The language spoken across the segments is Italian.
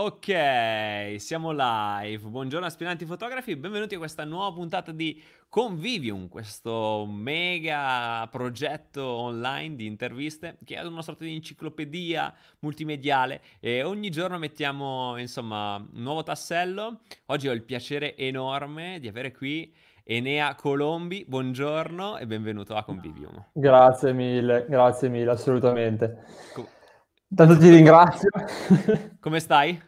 Ok, siamo live. Buongiorno aspiranti fotografi, benvenuti a questa nuova puntata di Convivium, questo mega progetto online di interviste che è una sorta di enciclopedia multimediale e ogni giorno mettiamo, insomma, un nuovo tassello. Oggi ho il piacere enorme di avere qui Enea Colombi, buongiorno e benvenuto a Convivium. Grazie mille, grazie mille, assolutamente. Co- Tanto ti ringrazio. Come stai?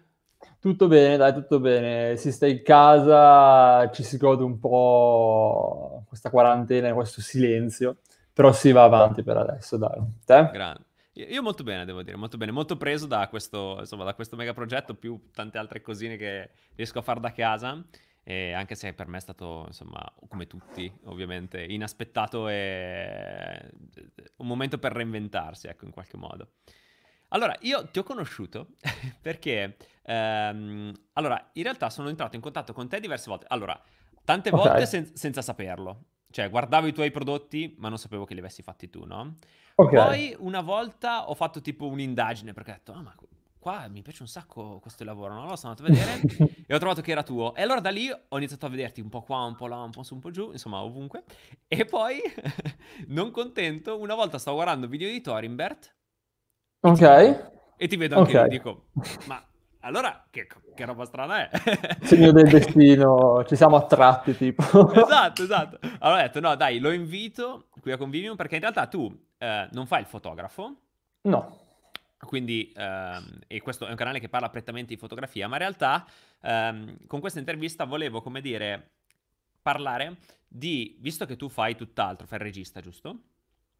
Tutto bene, dai, tutto bene. Si sta in casa, ci si gode un po' questa quarantena, questo silenzio, però si va avanti per adesso, dai. Te? Grande. Io molto bene, devo dire, molto bene, molto preso da questo, insomma, da questo mega progetto, più tante altre cosine che riesco a fare da casa, e anche se per me è stato, insomma, come tutti, ovviamente, inaspettato e un momento per reinventarsi, ecco, in qualche modo. Allora, io ti ho conosciuto perché, ehm, allora, in realtà sono entrato in contatto con te diverse volte. Allora, tante okay. volte sen- senza saperlo. Cioè, guardavo i tuoi prodotti, ma non sapevo che li avessi fatti tu, no? Okay. Poi una volta ho fatto tipo un'indagine perché ho detto, ah, ma qua mi piace un sacco questo lavoro, no? Allora sono andato a vedere e ho trovato che era tuo. E allora da lì ho iniziato a vederti un po' qua, un po' là, un po' su, un po' giù, insomma, ovunque. E poi, non contento, una volta stavo guardando video di Thorinbert Ok. E ti vedo anche okay. lì, dico, ma allora che, che roba strana è? Segno del destino, ci siamo attratti tipo. esatto, esatto. Allora ho detto, no dai, lo invito qui a Convivium perché in realtà tu eh, non fai il fotografo. No. Quindi, ehm, e questo è un canale che parla prettamente di fotografia, ma in realtà ehm, con questa intervista volevo, come dire, parlare di, visto che tu fai tutt'altro, fai il regista, giusto?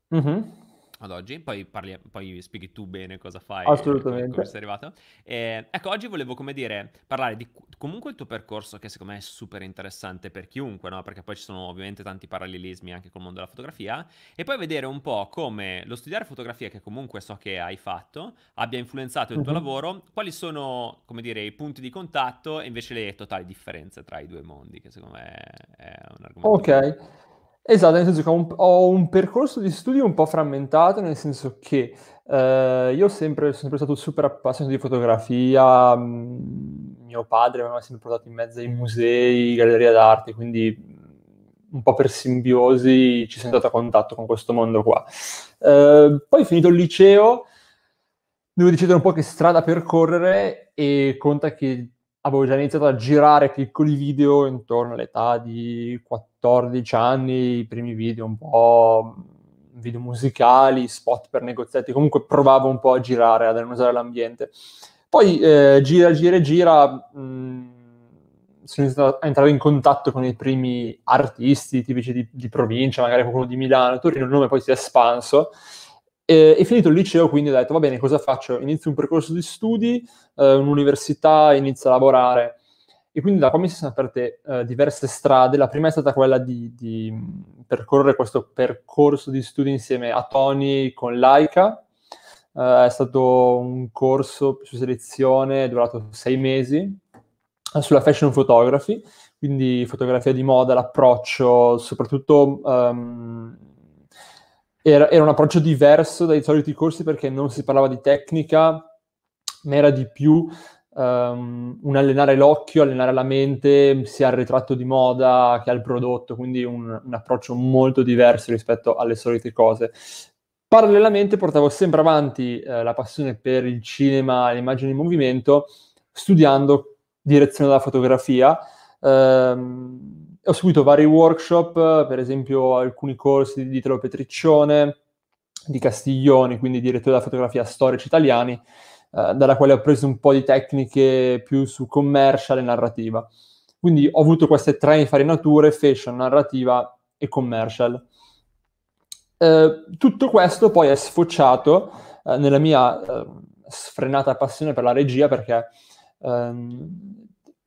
Mhm ad oggi, poi, parli, poi spieghi tu bene cosa fai. Assolutamente. Come, come sei arrivato. E, ehm, ecco, oggi volevo, come dire, parlare di comunque il tuo percorso che secondo me è super interessante per chiunque, no? Perché poi ci sono ovviamente tanti parallelismi anche col mondo della fotografia e poi vedere un po' come lo studiare fotografia, che comunque so che hai fatto, abbia influenzato il tuo mm-hmm. lavoro, quali sono, come dire, i punti di contatto e invece le totali differenze tra i due mondi, che secondo me è un argomento. Ok. Esatto, nel senso che ho un, ho un percorso di studio un po' frammentato, nel senso che eh, io sempre, sono sempre stato super appassionato di fotografia, mh, mm, mio padre mi aveva sempre portato in mezzo ai musei, gallerie d'arte, quindi mm, un po' per simbiosi ci sono stato a contatto con questo mondo qua. Eh, poi finito il liceo, devo decidere un po' che strada percorrere e conta che avevo già iniziato a girare piccoli video intorno all'età di 14 anni, i primi video un po' mm, video musicali, spot per negozietti, comunque provavo un po' a girare, ad annusare l'ambiente. Poi eh, gira, gira, gira, mh, mm, sono iniziato a entrare in contatto con i primi artisti tipici di, di provincia, magari qualcuno di Milano, Torino, il nome poi si è espanso e, e finito il liceo, quindi ho detto, va bene, cosa faccio? Inizio un percorso di studi, eh, un'università, inizio a lavorare. E quindi da qua mi si sono aperte eh, diverse strade. La prima è stata quella di, di, percorrere questo percorso di studi insieme a Tony con Laika. Eh, è stato un corso su selezione durato sei mesi eh, sulla fashion photography, quindi fotografia di moda, l'approccio, soprattutto ehm, era, era, un approccio diverso dai soliti corsi perché non si parlava di tecnica, ma era di più um, un allenare l'occhio, allenare la mente, sia al ritratto di moda che al prodotto, quindi un, un approccio molto diverso rispetto alle solite cose. Parallelamente portavo sempre avanti eh, la passione per il cinema, le immagini in movimento, studiando direzione della fotografia. Ehm, ho seguito vari workshop, per esempio alcuni corsi di Italo Petriccione, di Castiglioni, quindi direttore della fotografia storici italiani, eh, dalla quale ho preso un po' di tecniche più su commercial e narrativa. Quindi ho avuto queste tre infarinature, fashion, narrativa e commercial. Eh, tutto questo poi è sfociato eh, nella mia eh, sfrenata passione per la regia perché ehm,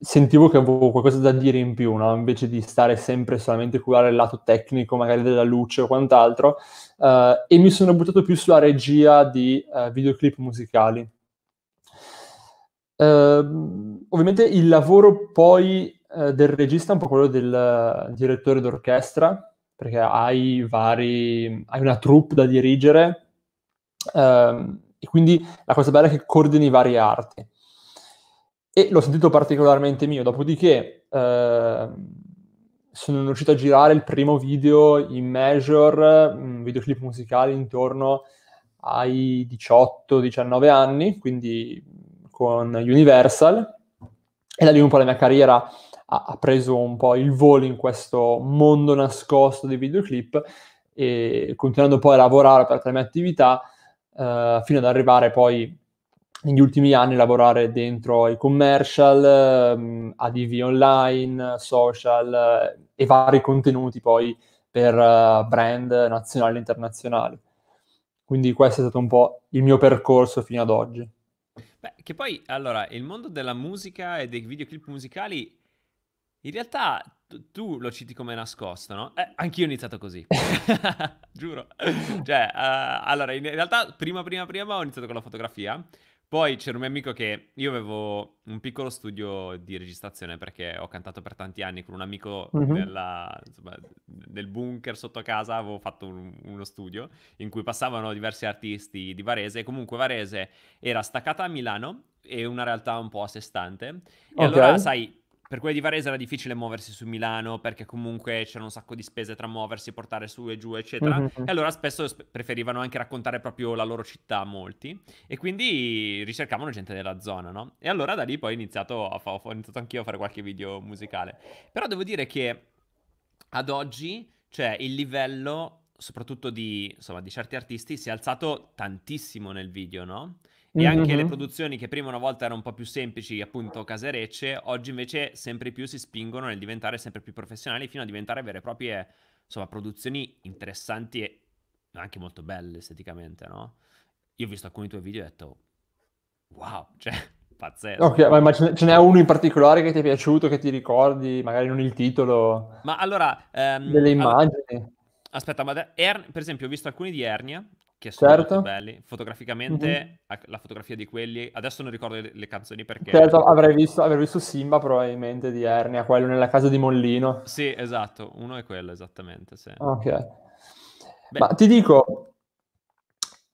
sentivo che avevo qualcosa da dire in più, no? invece di stare sempre solamente a curare il lato tecnico, magari della luce o quant'altro, eh, e mi sono buttato più sulla regia di eh, videoclip musicali. Eh, ovviamente il lavoro poi eh, del regista è un po' quello del direttore d'orchestra, perché hai vari, hai una troupe da dirigere, ehm, e quindi la cosa bella è che coordini varie arti e l'ho sentito particolarmente mio. Dopodiché eh, sono riuscito a girare il primo video in Measure, un videoclip musicale intorno ai 18-19 anni, quindi con Universal, e da lì un po' la mia carriera ha, ha preso un po' il volo in questo mondo nascosto dei videoclip e continuando poi a lavorare per altre mie attività eh, fino ad arrivare poi negli ultimi anni lavorare dentro ai commercial, ehm, ADV online, social eh, e vari contenuti poi per eh, brand nazionali e internazionali. Quindi questo è stato un po' il mio percorso fino ad oggi. Beh, che poi, allora, il mondo della musica e dei videoclip musicali, in realtà tu lo citi come nascosto, no? Eh, anch'io ho iniziato così, giuro. Cioè, uh, allora, in realtà prima, prima, prima ho iniziato con la fotografia, poi c'era un mio amico che io avevo un piccolo studio di registrazione perché ho cantato per tanti anni con un amico mm-hmm. della, insomma, del bunker sotto casa, avevo fatto un, uno studio in cui passavano diversi artisti di Varese comunque Varese era staccata a Milano e una realtà un po' a sé stante e okay. allora sai per quelli di Varese era difficile muoversi su Milano perché comunque c'era un sacco di spese tra muoversi, portare su e giù, eccetera. Mm-hmm. E allora spesso preferivano anche raccontare proprio la loro città molti e quindi ricercavano gente della zona, no? E allora da lì poi ho iniziato, a fa- ho iniziato anch'io a fare qualche video musicale. Però devo dire che ad oggi, cioè, il livello soprattutto di, insomma, di certi artisti si è alzato tantissimo nel video, no? e anche mm-hmm. le produzioni che prima una volta erano un po' più semplici, appunto caserecce, oggi invece sempre più si spingono nel diventare sempre più professionali fino a diventare vere e proprie insomma, produzioni interessanti e anche molto belle esteticamente, no? Io ho visto alcuni tuoi video e ho detto wow, cioè pazzesco. Ok, ma, ce n'è uno in particolare che ti è piaciuto, che ti ricordi, magari non il titolo. Ma allora... Ehm, delle immagini. Allora, aspetta, ma da, er, per esempio ho visto alcuni di Ernia che sono certo. belli. Fotograficamente, mm-hmm. la fotografia di quelli, adesso non ricordo le, le canzoni perché... Certo, avrei visto, avrei visto, Simba probabilmente di Ernia, quello nella casa di Mollino. Sì, esatto, uno è quello esattamente, sì. Ok. Beh. Ma ti dico,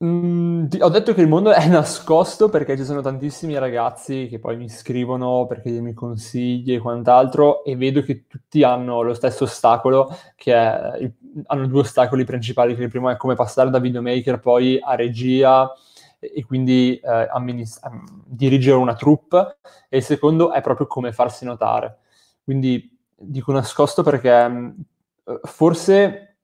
Mm, ti, ho detto che il mondo è nascosto perché ci sono tantissimi ragazzi che poi mi scrivono perché mi consigli e quant'altro e vedo che tutti hanno lo stesso ostacolo che è, hanno due ostacoli principali che il primo è come passare da videomaker poi a regia e, e quindi eh, amminist- ehm, dirigere una troupe e il secondo è proprio come farsi notare quindi dico nascosto perché mm, eh, forse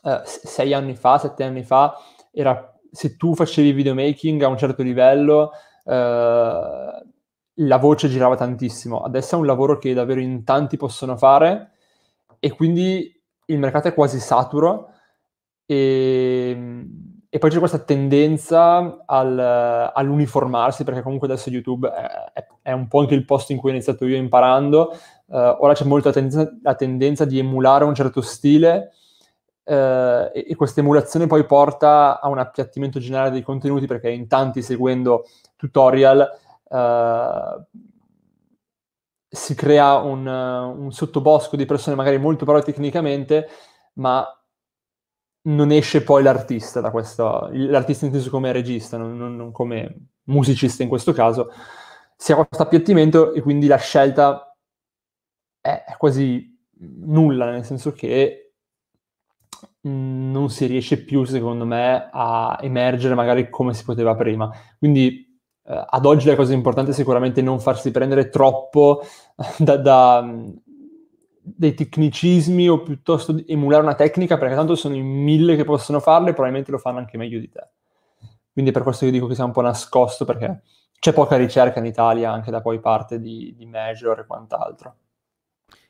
eh, sei anni fa, sette anni fa era più se tu facevi videomaking a un certo livello, eh, la voce girava tantissimo. Adesso è un lavoro che davvero in tanti possono fare e quindi il mercato è quasi saturo e, e poi c'è questa tendenza al, all'uniformarsi perché comunque adesso YouTube è, è, un po' anche il posto in cui ho iniziato io imparando. Eh, ora c'è molto tendenza, la tendenza di emulare un certo stile eh, e, e questa emulazione poi porta a un appiattimento generale dei contenuti perché in tanti seguendo tutorial eh, si crea un, un sottobosco di persone magari molto brave tecnicamente, ma non esce poi l'artista da questo, l'artista inteso come regista, non, non, non, come musicista in questo caso, si ha questo appiattimento e quindi la scelta è quasi nulla, nel senso che non si riesce più, secondo me, a emergere magari come si poteva prima. Quindi eh, ad oggi la cosa importante è sicuramente non farsi prendere troppo eh, da, da, mm, dei tecnicismi o piuttosto emulare una tecnica, perché tanto sono in mille che possono farle e probabilmente lo fanno anche meglio di te. Quindi per questo io dico che sia un po' nascosto, perché c'è poca ricerca in Italia anche da poi parte di, di Measure e quant'altro.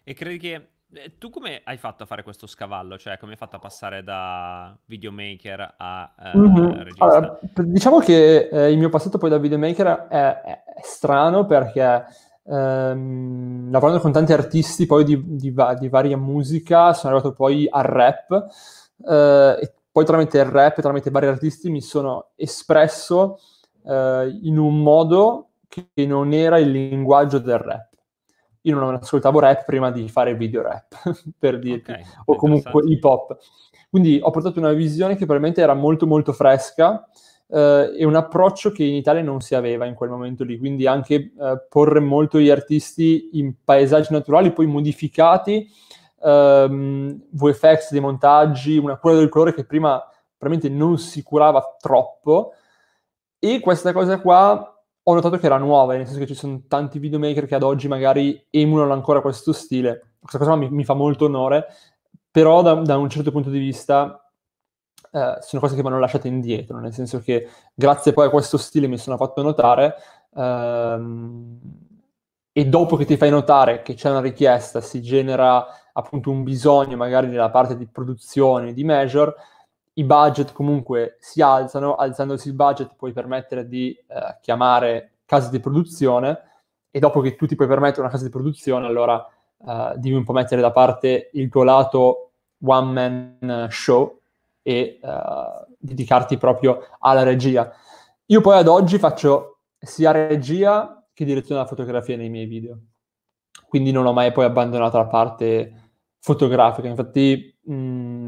E credi che eh, tu come hai fatto a fare questo scavallo? Cioè, come hai fatto a passare da videomaker a eh, mm-hmm. regista? Allora, diciamo che eh, il mio passato poi da videomaker è, è strano perché ehm, lavorando con tanti artisti poi di, di, di, varia musica sono arrivato poi al rap eh, e poi tramite il rap e tramite vari artisti mi sono espresso eh, in un modo che non era il linguaggio del rap io non ascoltavo rap prima di fare video rap, per dirti, okay, o comunque hip hop. Quindi ho portato una visione che probabilmente era molto molto fresca eh, e un approccio che in Italia non si aveva in quel momento lì, quindi anche eh, porre molto gli artisti in paesaggi naturali, poi modificati, ehm, VFX dei montaggi, una cura del colore che prima veramente non si curava troppo e questa cosa qua ho notato che era nuova, nel senso che ci sono tanti videomaker che ad oggi magari emulano ancora questo stile. Questa cosa mi, mi fa molto onore, però da, da, un certo punto di vista eh, sono cose che vanno lasciate indietro, nel senso che grazie poi a questo stile mi sono fatto notare ehm, e dopo che ti fai notare che c'è una richiesta, si genera appunto un bisogno magari nella parte di produzione, di measure, i budget comunque si alzano, alzandosi il budget puoi permettere di eh, chiamare case di produzione e dopo che tu ti puoi permettere una casa di produzione, allora eh, devi un po' mettere da parte il tuo lato one man show e eh, dedicarti proprio alla regia. Io poi ad oggi faccio sia regia che direzione della fotografia nei miei video, quindi non ho mai poi abbandonato la parte fotografica, infatti... Mh, mm,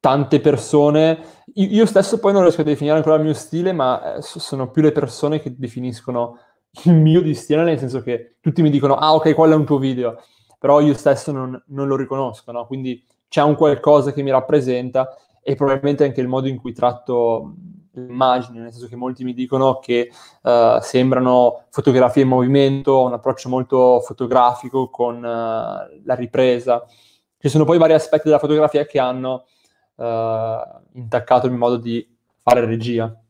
tante persone. Io, stesso poi non riesco a definire ancora il mio stile, ma eh, sono più le persone che definiscono il mio di stile, nel senso che tutti mi dicono, ah ok, qual è un tuo video, però io stesso non, non lo riconosco, no? quindi c'è un qualcosa che mi rappresenta e probabilmente anche il modo in cui tratto l'immagine, nel senso che molti mi dicono che uh, sembrano fotografie in movimento, un approccio molto fotografico con uh, la ripresa. Ci sono poi vari aspetti della fotografia che hanno uh, intaccato il mio modo di fare regia.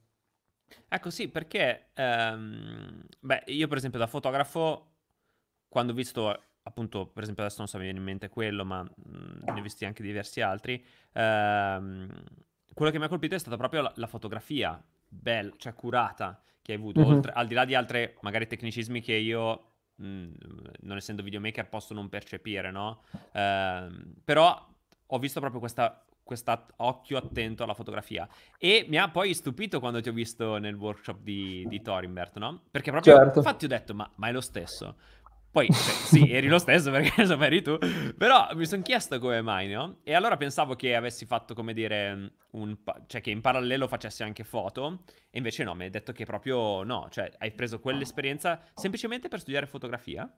Ecco sì, perché ehm, beh, io per esempio da fotografo, quando ho visto appunto, per esempio adesso non so, mi viene in mente quello, ma mh, mm, ne ho visti anche diversi altri, ehm, quello che mi ha colpito è stata proprio la, la fotografia, bella, cioè curata, che hai avuto, mm-hmm. Oltre, al di là di altri magari tecnicismi che io, mh, mm, non essendo videomaker, posso non percepire, no? Ehm, però ho visto proprio questa questo occhio attento alla fotografia. E mi ha poi stupito quando ti ho visto nel workshop di, di Thorinbert, no? Perché proprio, certo. infatti ho detto, ma, ma è lo stesso. Poi, beh, cioè, sì, eri lo stesso perché so, eri tu, però mi sono chiesto come mai, no? E allora pensavo che avessi fatto, come dire, pa- cioè che in parallelo facessi anche foto, e invece no, mi hai detto che proprio no, cioè hai preso quell'esperienza semplicemente per studiare fotografia?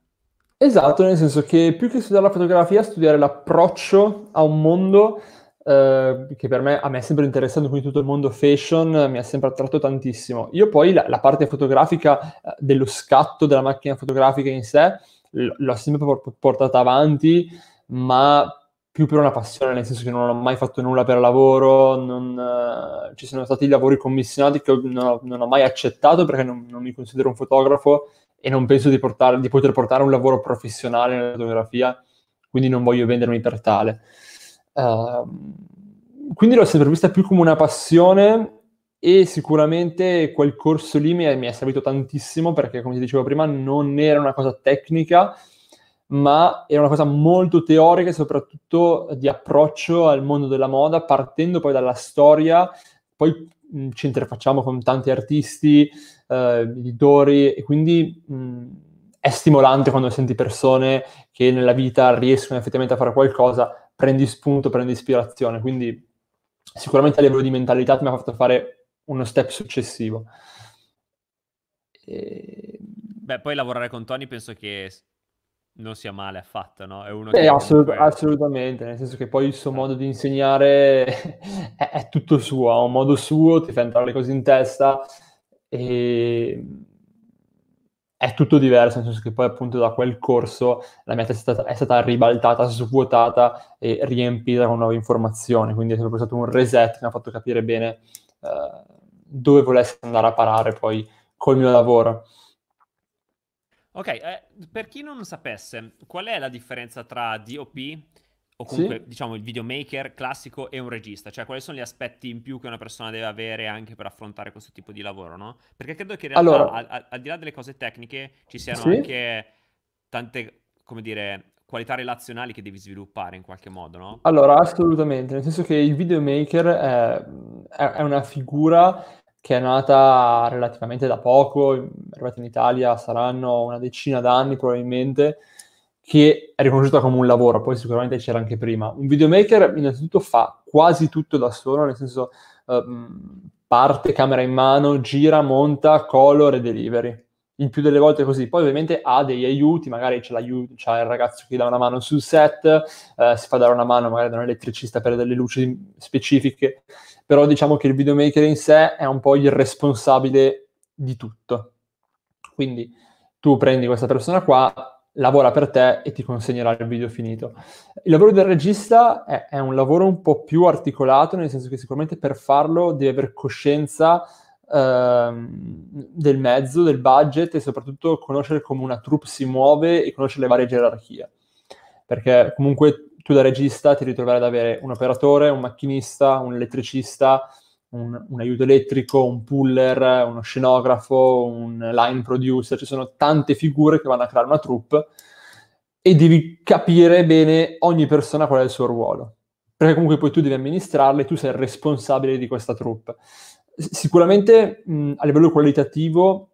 Esatto, nel senso che più che studiare la fotografia, studiare l'approccio a un mondo eh, che per me, a me è sempre interessante, quindi tutto il mondo fashion eh, mi ha sempre attratto tantissimo. Io poi la, la parte fotografica eh, dello scatto della macchina fotografica in sé l- l'ho sempre por- portata avanti, ma più per una passione, nel senso che non ho mai fatto nulla per lavoro, non, eh, ci sono stati lavori commissionati che non ho, non ho mai accettato perché non, non, mi considero un fotografo e non penso di, portare, di poter portare un lavoro professionale nella fotografia, quindi non voglio vendermi per tale. Ehm, quindi l'ho sempre vista più come una passione e sicuramente quel corso lì mi è, mi è servito tantissimo perché, come ti dicevo prima, non era una cosa tecnica, ma era una cosa molto teorica, e soprattutto di approccio al mondo della moda, partendo poi dalla storia, poi mh, ci interfacciamo con tanti artisti, eh, editori, e quindi mh, è stimolante quando senti persone che nella vita riescono effettivamente a fare qualcosa, prendi spunto, prendi ispirazione. Quindi sicuramente a livello di mentalità mi ha fatto fare uno step successivo. E... Ehm, beh, poi lavorare con Tony penso che non sia male affatto, no? È uno eh, assolut- comunque... Assolutamente, nel senso che poi il suo modo di insegnare è, è tutto suo, ha un modo suo, ti fa entrare le cose in testa e ehm, è tutto diverso, nel senso che poi appunto da quel corso la mia testa è stata, ribaltata, svuotata e riempita con nuove informazioni, quindi è proprio stato un reset che mi ha fatto capire bene eh, dove volessi andare a parare poi col mio lavoro. Ok, eh, per chi non sapesse, qual è la differenza tra DOP o comunque sì. diciamo il videomaker classico e un regista, cioè quali sono gli aspetti in più che una persona deve avere anche per affrontare questo tipo di lavoro, no? Perché credo che in realtà allora... al, al, al, di là delle cose tecniche ci siano sì. anche tante, come dire, qualità relazionali che devi sviluppare in qualche modo, no? Allora, assolutamente, nel senso che il videomaker è, è una figura che è nata relativamente da poco, arrivata in Italia saranno una decina d'anni probabilmente, che è riconosciuta come un lavoro, poi sicuramente c'era anche prima. Un videomaker innanzitutto fa quasi tutto da solo, nel senso eh, parte, camera in mano, gira, monta, color e delivery. Il più delle volte è così. Poi ovviamente ha degli aiuti, magari c'è, c'è il ragazzo che dà una mano sul set, eh, si fa dare una mano magari da un elettricista per delle luci specifiche, però diciamo che il videomaker in sé è un po' il responsabile di tutto. Quindi tu prendi questa persona qua, lavora per te e ti consegnerà il video finito. Il lavoro del regista è, è, un lavoro un po' più articolato, nel senso che sicuramente per farlo devi avere coscienza ehm, del mezzo, del budget e soprattutto conoscere come una troupe si muove e conoscere le varie gerarchie. Perché comunque tu da regista ti ritroverai ad avere un operatore, un macchinista, un elettricista, un, un, aiuto elettrico, un puller, uno scenografo, un line producer, ci sono tante figure che vanno a creare una troupe e devi capire bene ogni persona qual è il suo ruolo, perché comunque poi tu devi amministrarle, tu sei il responsabile di questa troupe. Sicuramente mh, a livello qualitativo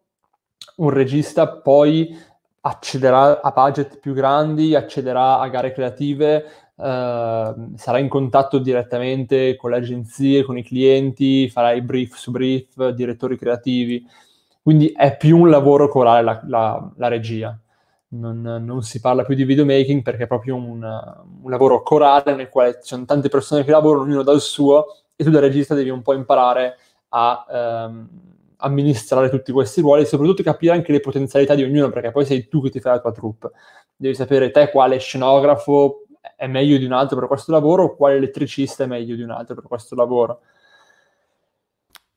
un regista poi accederà a budget più grandi, accederà a gare creative, Ehm, sarai in contatto direttamente con le agenzie, con i clienti, farai brief su brief, direttori creativi. Quindi è più un lavoro corale la, la, la regia. Non, non, si parla più di videomaking perché è proprio un, un lavoro corale nel quale ci sono tante persone che lavorano, ognuno dal suo, e tu da regista devi un po' imparare a ehm, amministrare tutti questi ruoli e soprattutto capire anche le potenzialità di ognuno, perché poi sei tu che ti fai la tua troupe. Devi sapere te quale scenografo è meglio di un altro per questo lavoro o quale elettricista è meglio di un altro per questo lavoro.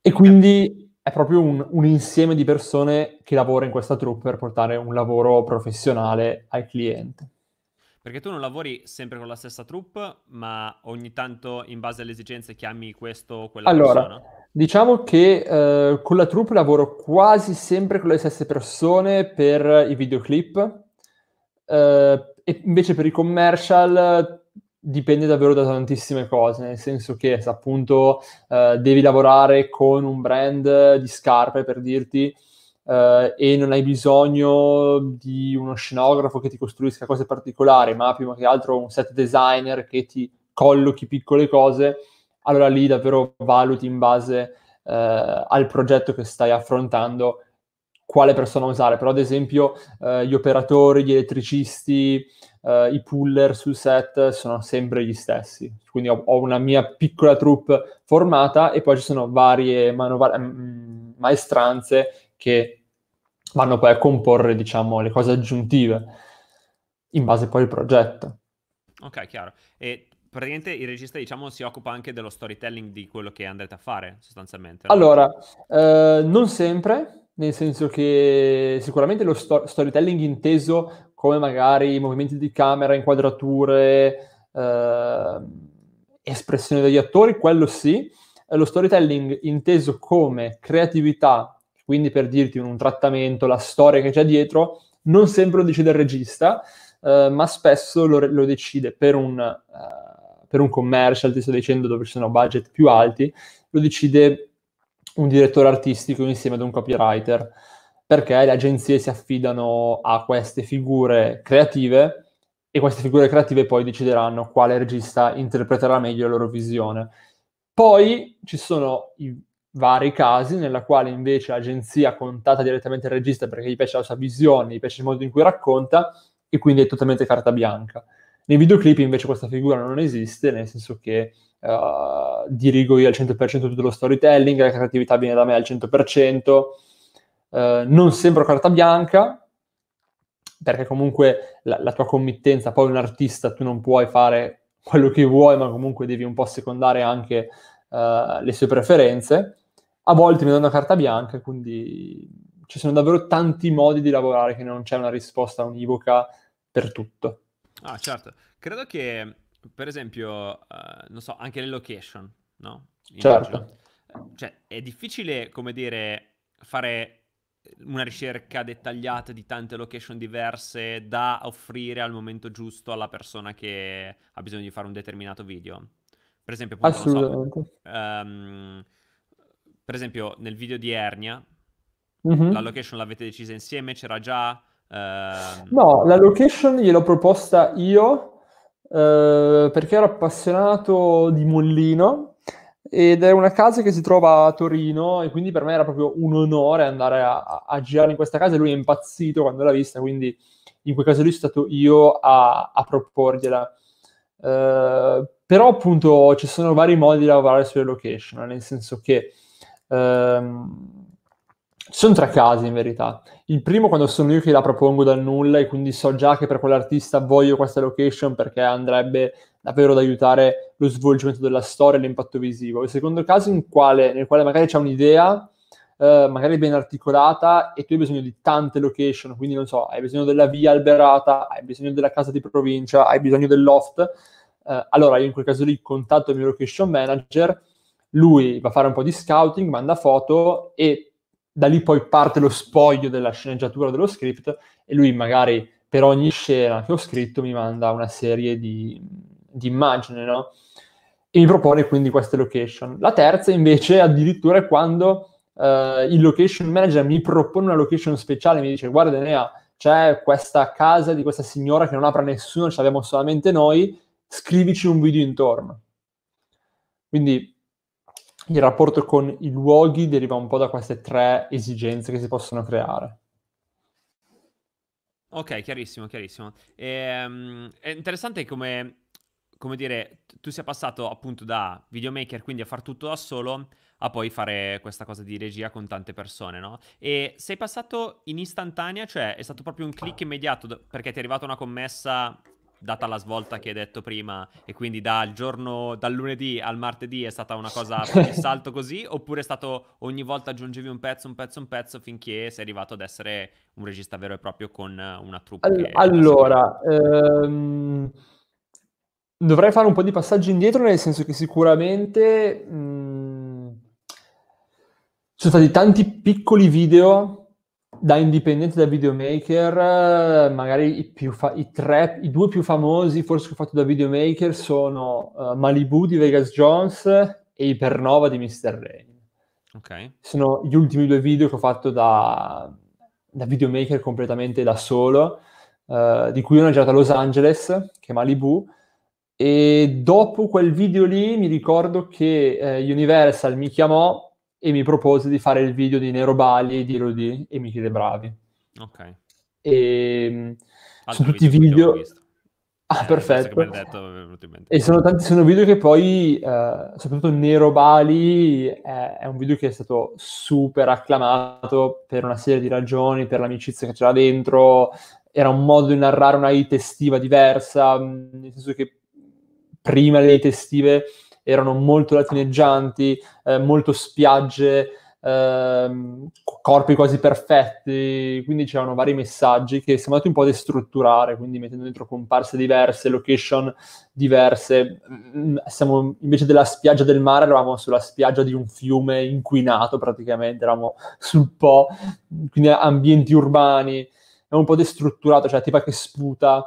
E quindi è proprio un, un insieme di persone che lavora in questa troupe per portare un lavoro professionale al cliente. Perché tu non lavori sempre con la stessa troupe, ma ogni tanto in base alle esigenze chiami questo o quella allora, persona? Diciamo che eh, con la troupe lavoro quasi sempre con le stesse persone per i videoclip, eh, e invece per i commercial dipende davvero da tantissime cose, nel senso che se appunto eh, devi lavorare con un brand di scarpe per dirti eh, e non hai bisogno di uno scenografo che ti costruisca cose particolari, ma prima che altro un set designer che ti collochi piccole cose, allora lì davvero valuti in base eh, al progetto che stai affrontando quale persona usare, però ad esempio eh, gli operatori, gli elettricisti, eh, i puller sul set sono sempre gli stessi, quindi ho, ho, una mia piccola troupe formata e poi ci sono varie manovra- mm, maestranze che vanno poi a comporre diciamo le cose aggiuntive in base poi al progetto. Ok, chiaro. E praticamente il regista, diciamo, si occupa anche dello storytelling di quello che andrete a fare, sostanzialmente. No? Allora, eh, non sempre, nel senso che sicuramente lo sto- storytelling inteso come magari movimenti di camera, inquadrature, eh, espressione degli attori, quello sì, lo storytelling inteso come creatività, quindi per dirti un trattamento, la storia che c'è dietro, non sempre lo decide il regista, eh, ma spesso lo, lo decide per un, eh, per un commercial, ti sto dicendo dove ci sono budget più alti, lo decide un direttore artistico insieme ad un copywriter, perché le agenzie si affidano a queste figure creative e queste figure creative poi decideranno quale regista interpreterà meglio la loro visione. Poi ci sono i vari casi nella quale invece l'agenzia contatta direttamente il regista perché gli piace la sua visione, gli piace il modo in cui racconta e quindi è totalmente carta bianca. Nei videoclip invece questa figura non esiste, nel senso che uh, dirigo io al 100% tutto lo storytelling, la creatività viene da me al 100%, uh, eh, non sembro carta bianca, perché comunque la, la tua committenza, poi un artista, tu non puoi fare quello che vuoi, ma comunque devi un po' secondare anche uh, le sue preferenze. A volte mi danno carta bianca, quindi ci sono davvero tanti modi di lavorare che non c'è una risposta univoca per tutto. Ah, certo. Credo che per esempio, uh, non so, anche le location, no? In certo. Eh, cioè, è difficile, come dire, fare una ricerca dettagliata di tante location diverse da offrire al momento giusto alla persona che ha bisogno di fare un determinato video. Per esempio, appunto, Assolutamente. So, um, ehm, per esempio, nel video di Ernia, mm-hmm. la location l'avete decisa insieme? C'era già... Uh... No, la location gliel'ho proposta io eh, perché ero appassionato di Mollino ed è una casa che si trova a Torino e quindi per me era proprio un onore andare a, a, girare in questa casa e lui è impazzito quando l'ha vista, quindi in quel caso lì sono stato io a, a proporgliela. Eh, però appunto ci sono vari modi di lavorare sulle location, nel senso che ehm, ci sono tre casi in verità. Il primo quando sono io che la propongo dal nulla e quindi so già che per quell'artista voglio questa location perché andrebbe davvero ad aiutare lo svolgimento della storia e l'impatto visivo. Il secondo caso quale, nel quale magari c'è un'idea, eh, magari ben articolata, e tu hai bisogno di tante location, quindi non so, hai bisogno della via alberata, hai bisogno della casa di provincia, hai bisogno del loft. Eh, allora io in quel caso lì contatto il mio location manager, lui va a fare un po' di scouting, manda foto e da lì poi parte lo spoglio della sceneggiatura dello script e lui magari per ogni scena che ho scritto mi manda una serie di, di immagini, no? E mi propone quindi queste location. La terza invece addirittura è quando eh, il location manager mi propone una location speciale, mi dice guarda Nea, c'è questa casa di questa signora che non apre nessuno, ce l'abbiamo solamente noi, scrivici un video intorno. Quindi il rapporto con i luoghi deriva un po' da queste tre esigenze che si possono creare. Ok, chiarissimo, chiarissimo. E, ehm, è interessante come, come dire, tu sia passato appunto da videomaker, quindi a far tutto da solo, a poi fare questa cosa di regia con tante persone, no? E sei passato in istantanea, cioè è stato proprio un click immediato perché ti è arrivata una commessa data la svolta che hai detto prima, e quindi dal giorno, dal lunedì al martedì è stata una cosa un salto così, oppure è stato ogni volta aggiungevi un pezzo, un pezzo, un pezzo, finché sei arrivato ad essere un regista vero e proprio con una troupe? All- allora, ehm, dovrei fare un po' di passaggi indietro, nel senso che sicuramente... Mh, mm, ci sono stati tanti piccoli video da indipendente da videomaker, eh, magari i, più fa- i, tre, i due più famosi forse che ho fatto da videomaker sono uh, Malibu di Vegas Jones e Ipernova di Mr. Rain. Okay. Sono gli ultimi due video che ho fatto da, da videomaker completamente da solo, uh, di cui uno è girato a Los Angeles, che è Malibu, e dopo quel video lì mi ricordo che eh, Universal mi chiamò e mi propose di fare il video di Nero Bali, di Rudy e mi chiede Bravi. Ok. E ehm, Altro sono tutti video... video... Ah, eh, perfetto. Detto, e sono tanti sono video che poi, eh, soprattutto Nero Bali, eh, è un video che è stato super acclamato per una serie di ragioni, per l'amicizia che c'era dentro, era un modo di narrare una hit estiva diversa, mm, nel senso che prima le hit estive erano molto latineggianti, eh, molto spiagge, ehm, corpi quasi perfetti, quindi c'erano vari messaggi che siamo andati un po' a destrutturare, quindi mettendo dentro comparse diverse, location diverse. Mm, siamo, invece della spiaggia del mare, eravamo sulla spiaggia di un fiume inquinato praticamente, eravamo sul Po, quindi ambienti urbani, è un po' destrutturato, cioè la tipa che sputa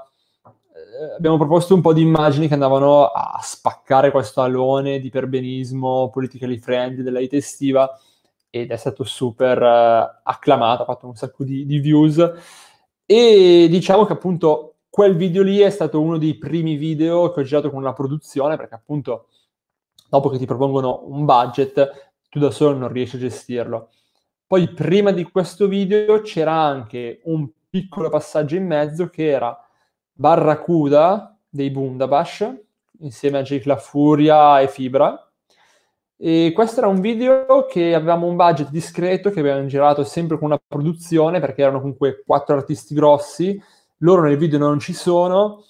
eh, abbiamo proposto un po' di immagini che andavano a spaccare questo alone di perbenismo politically friendly della vita estiva ed è stato super uh, acclamato, ha fatto un sacco di, di views e diciamo che appunto quel video lì è stato uno dei primi video che ho girato con una produzione perché appunto dopo che ti propongono un budget tu da solo non riesci a gestirlo. Poi prima di questo video c'era anche un piccolo passaggio in mezzo che era Barracuda dei Bundabash insieme a Jake La Furia e Fibra. E questo era un video che avevamo un budget discreto, che abbiamo girato sempre con una produzione, perché erano comunque quattro artisti grossi, loro nel video non ci sono,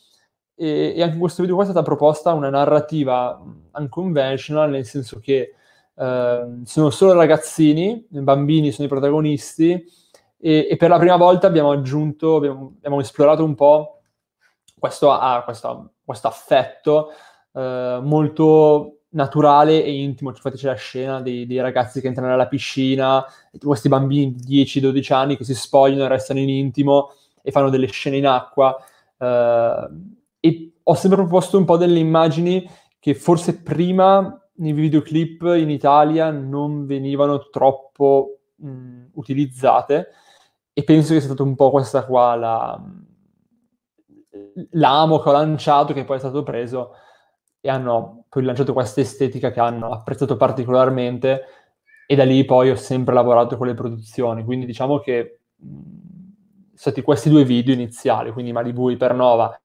e, e anche in questo video qua è stata proposta una narrativa unconventional, nel senso che eh, sono solo ragazzini, bambini sono i protagonisti, e, e per la prima volta abbiamo aggiunto, abbiamo, abbiamo esplorato un po' questo, ha questo, questo affetto eh, molto naturale e intimo. Infatti c'è la scena dei, dei, ragazzi che entrano nella piscina, questi bambini di 10-12 anni che si spogliano e restano in intimo e fanno delle scene in acqua. Eh, e ho sempre proposto un po' delle immagini che forse prima nei videoclip in Italia non venivano troppo mh, mm, utilizzate e penso che sia stata un po' questa qua la, l'amo che ho lanciato, che poi è stato preso, e hanno poi lanciato questa estetica che hanno apprezzato particolarmente, e da lì poi ho sempre lavorato con le produzioni. Quindi diciamo che sono stati questi due video iniziali, quindi Malibu e Pernova,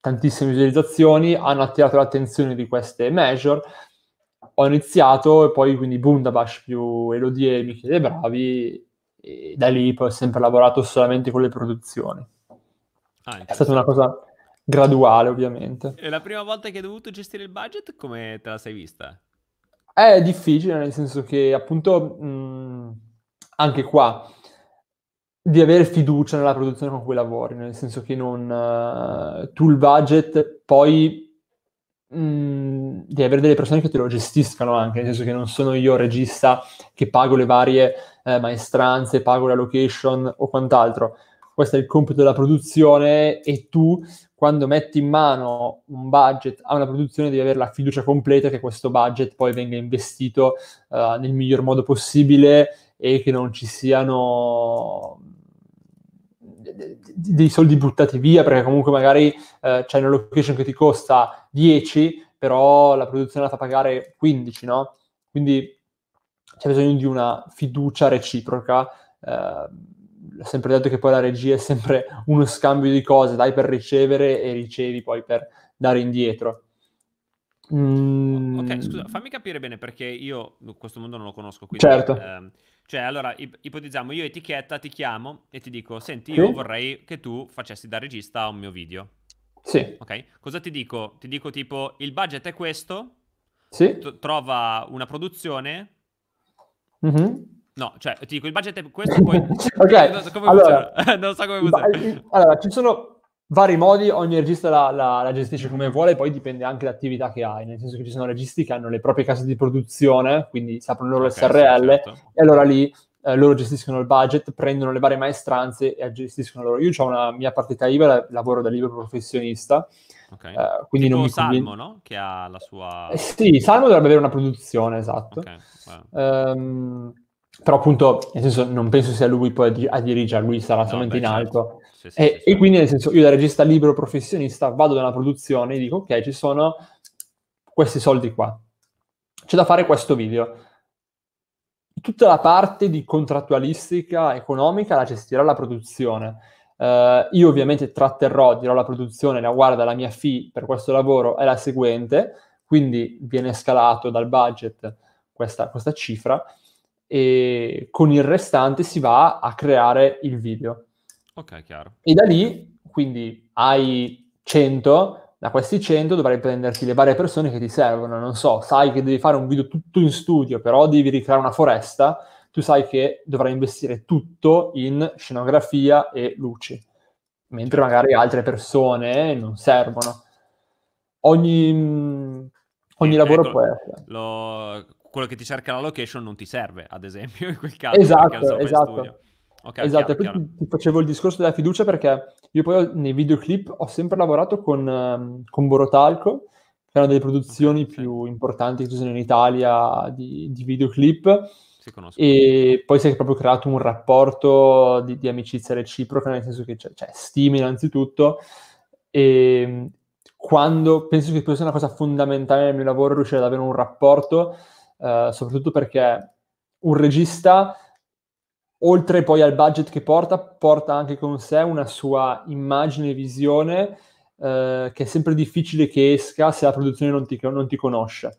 tantissime visualizzazioni, hanno attirato l'attenzione di queste major, ho iniziato e poi quindi Bundabash più Elodie e Michele Bravi, e da lì poi ho sempre lavorato solamente con le produzioni. Ah, è stata una cosa graduale, ovviamente. E la prima volta che hai dovuto gestire il budget, come te la sei vista? È difficile, nel senso che appunto mh, mm, anche qua di avere fiducia nella produzione con cui lavori, nel senso che non uh, tu il budget poi mh, mm, devi avere delle persone che te lo gestiscano anche, nel senso che non sono io regista che pago le varie eh, maestranze, pago la location o quant'altro, questo è il compito della produzione e tu quando metti in mano un budget a una produzione devi avere la fiducia completa che questo budget poi venga investito uh, nel miglior modo possibile e che non ci siano dei soldi buttati via perché comunque magari uh, c'è una location che ti costa 10 però la produzione la fa pagare 15 no? quindi c'è bisogno di una fiducia reciproca uh, ho sempre detto che poi la regia è sempre uno scambio di cose, dai per ricevere e ricevi poi per dare indietro. Mm. Ok, scusa, fammi capire bene perché io questo mondo non lo conosco. Quindi, certo. Ehm, cioè, allora, ipotizziamo, io etichetta, ti chiamo e ti dico, senti, io sì. vorrei che tu facessi da regista un mio video. Sì. Ok, cosa ti dico? Ti dico tipo, il budget è questo, sì. T- trova una produzione, mm-hmm. No, cioè, ti dico, il budget è questo, poi... ok, come allora, non so come funziona. allora, ci sono vari modi, ogni regista la, la, la gestisce come vuole, poi dipende anche dall'attività che hai, nel senso che ci sono registi che hanno le proprie case di produzione, quindi si aprono loro okay, SRL, sì, certo. e allora lì eh, loro gestiscono il budget, prendono le varie maestranze e gestiscono loro. Io ho una mia partita IVA, lavoro da libero professionista, Okay. Uh, quindi tipo non mi Salmo, conviene... no? Che ha la sua... Eh, sì, Salmo dovrebbe avere una produzione, esatto. Okay. Wow. Um, però appunto, nel senso, non penso sia lui poi a dirigere, lui sarà no, solamente beh, in certo. alto. Sì, sì, e, sì, e quindi, nel senso, io da regista libero professionista vado da una produzione e dico, ok, ci sono questi soldi qua, c'è da fare questo video. Tutta la parte di contrattualistica economica la gestirà la produzione. Uh, io ovviamente tratterrò, dirò alla produzione, la guarda, la mia fee per questo lavoro è la seguente, quindi viene scalato dal budget questa, questa cifra e con il restante si va a creare il video. Ok, chiaro. E da lì, quindi hai 100, da questi 100 dovrai prenderti le varie persone che ti servono. Non so, sai che devi fare un video tutto in studio, però devi ricreare una foresta, tu sai che dovrai investire tutto in scenografia e luci, mentre certo. magari altre persone non servono. Ogni, mm, ogni lavoro ecco, può essere. Lo, quello che ti cerca la location non ti serve, ad esempio, in quel caso. Esatto, esatto. Okay, esatto, chiaro, chiaro. ti facevo il discorso della fiducia perché io poi nei videoclip ho sempre lavorato con, ehm, con Borotalco, che è una delle produzioni okay, più sì. importanti che ci sono in Italia di, di videoclip. E poi si è proprio creato un rapporto di, di amicizia reciproca, nel senso che c'è, cioè, c'è cioè, stima innanzitutto. E ehm, quando penso che questa sia una cosa fondamentale nel mio lavoro riuscire ad avere un rapporto eh, soprattutto perché un regista, oltre poi al budget che porta, porta anche con sé una sua immagine e visione eh, che è sempre difficile che esca se la produzione non ti, non ti conosce.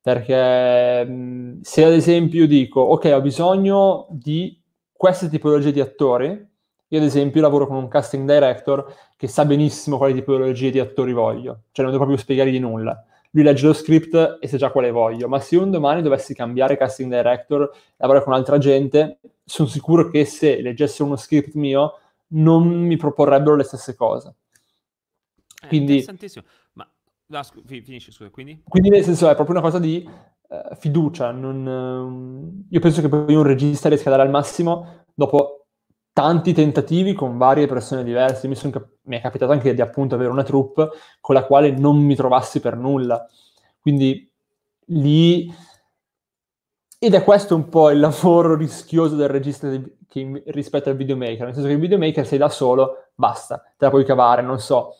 Perché se ad esempio io dico, ok, ho bisogno di queste tipologie di attori, io ad esempio lavoro con un casting director che sa benissimo quali tipologie di attori voglio, cioè non devo proprio spiegargli nulla. Lui legge lo script e sa già quale voglio, ma se un domani dovessi cambiare casting director, e lavorare con altra gente, sono sicuro che se leggesse uno script mio non mi proporrebbero le stesse cose. Eh, quindi, interessantissimo. Ma no, scu- finisci, scusa, quindi? Quindi nel senso è proprio una cosa di eh, fiducia. Non, eh, io penso che poi un regista riesca a dare al massimo dopo tanti tentativi con varie persone diverse. Mi sono cap- mi è capitato anche di appunto avere una troupe con la quale non mi trovassi per nulla. Quindi lì... Ed è questo un po' il lavoro rischioso del regista di... che... rispetto al videomaker, nel senso che il videomaker sei da solo, basta, te la puoi cavare, non so.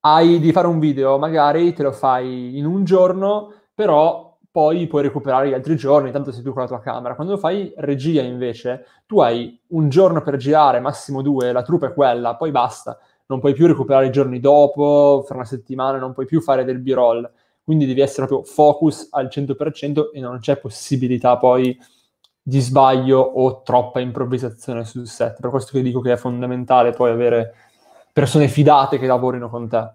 Hai di fare un video, magari te lo fai in un giorno, però poi puoi recuperare gli altri giorni, tanto sei tu con la tua camera. Quando fai regia invece, tu hai un giorno per girare, massimo due, la truppa è quella, poi basta. Non puoi più recuperare i giorni dopo, fra una settimana, non puoi più fare del b-roll. Quindi devi essere proprio focus al 100% e non c'è possibilità poi di sbaglio o troppa improvvisazione sul set. Per questo che dico che è fondamentale poi avere persone fidate che lavorino con te.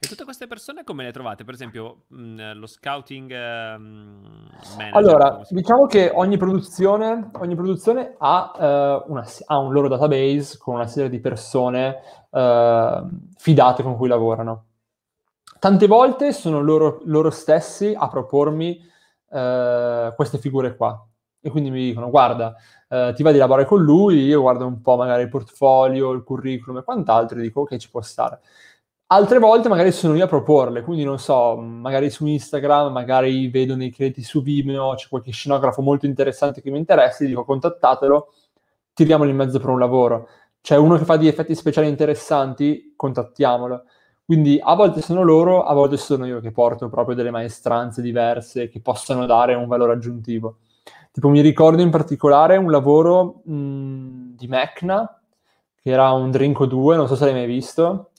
E tutte queste persone come le trovate? Per esempio, mh, mm, lo scouting eh, manager, Allora, diciamo che ogni produzione, ogni produzione ha, eh, una, ha, un loro database con una serie di persone eh, fidate con cui lavorano. Tante volte sono loro, loro stessi a propormi eh, queste figure qua. E quindi mi dicono, guarda, eh, ti va di lavorare con lui, io guardo un po' magari il portfolio, il curriculum e quant'altro e dico, ok, ci può stare. Altre volte magari sono io a proporle, quindi non so, magari su Instagram, magari vedo nei crediti su Vimeo, c'è qualche scenografo molto interessante che mi interessa, dico contattatelo, tiriamolo in mezzo per un lavoro. C'è uno che fa degli effetti speciali interessanti, contattiamolo. Quindi a volte sono loro, a volte sono io che porto proprio delle maestranze diverse che possano dare un valore aggiuntivo. Tipo mi ricordo in particolare un lavoro mh, mm, di Mecna, che era un Drinko 2, non so se l'hai mai visto,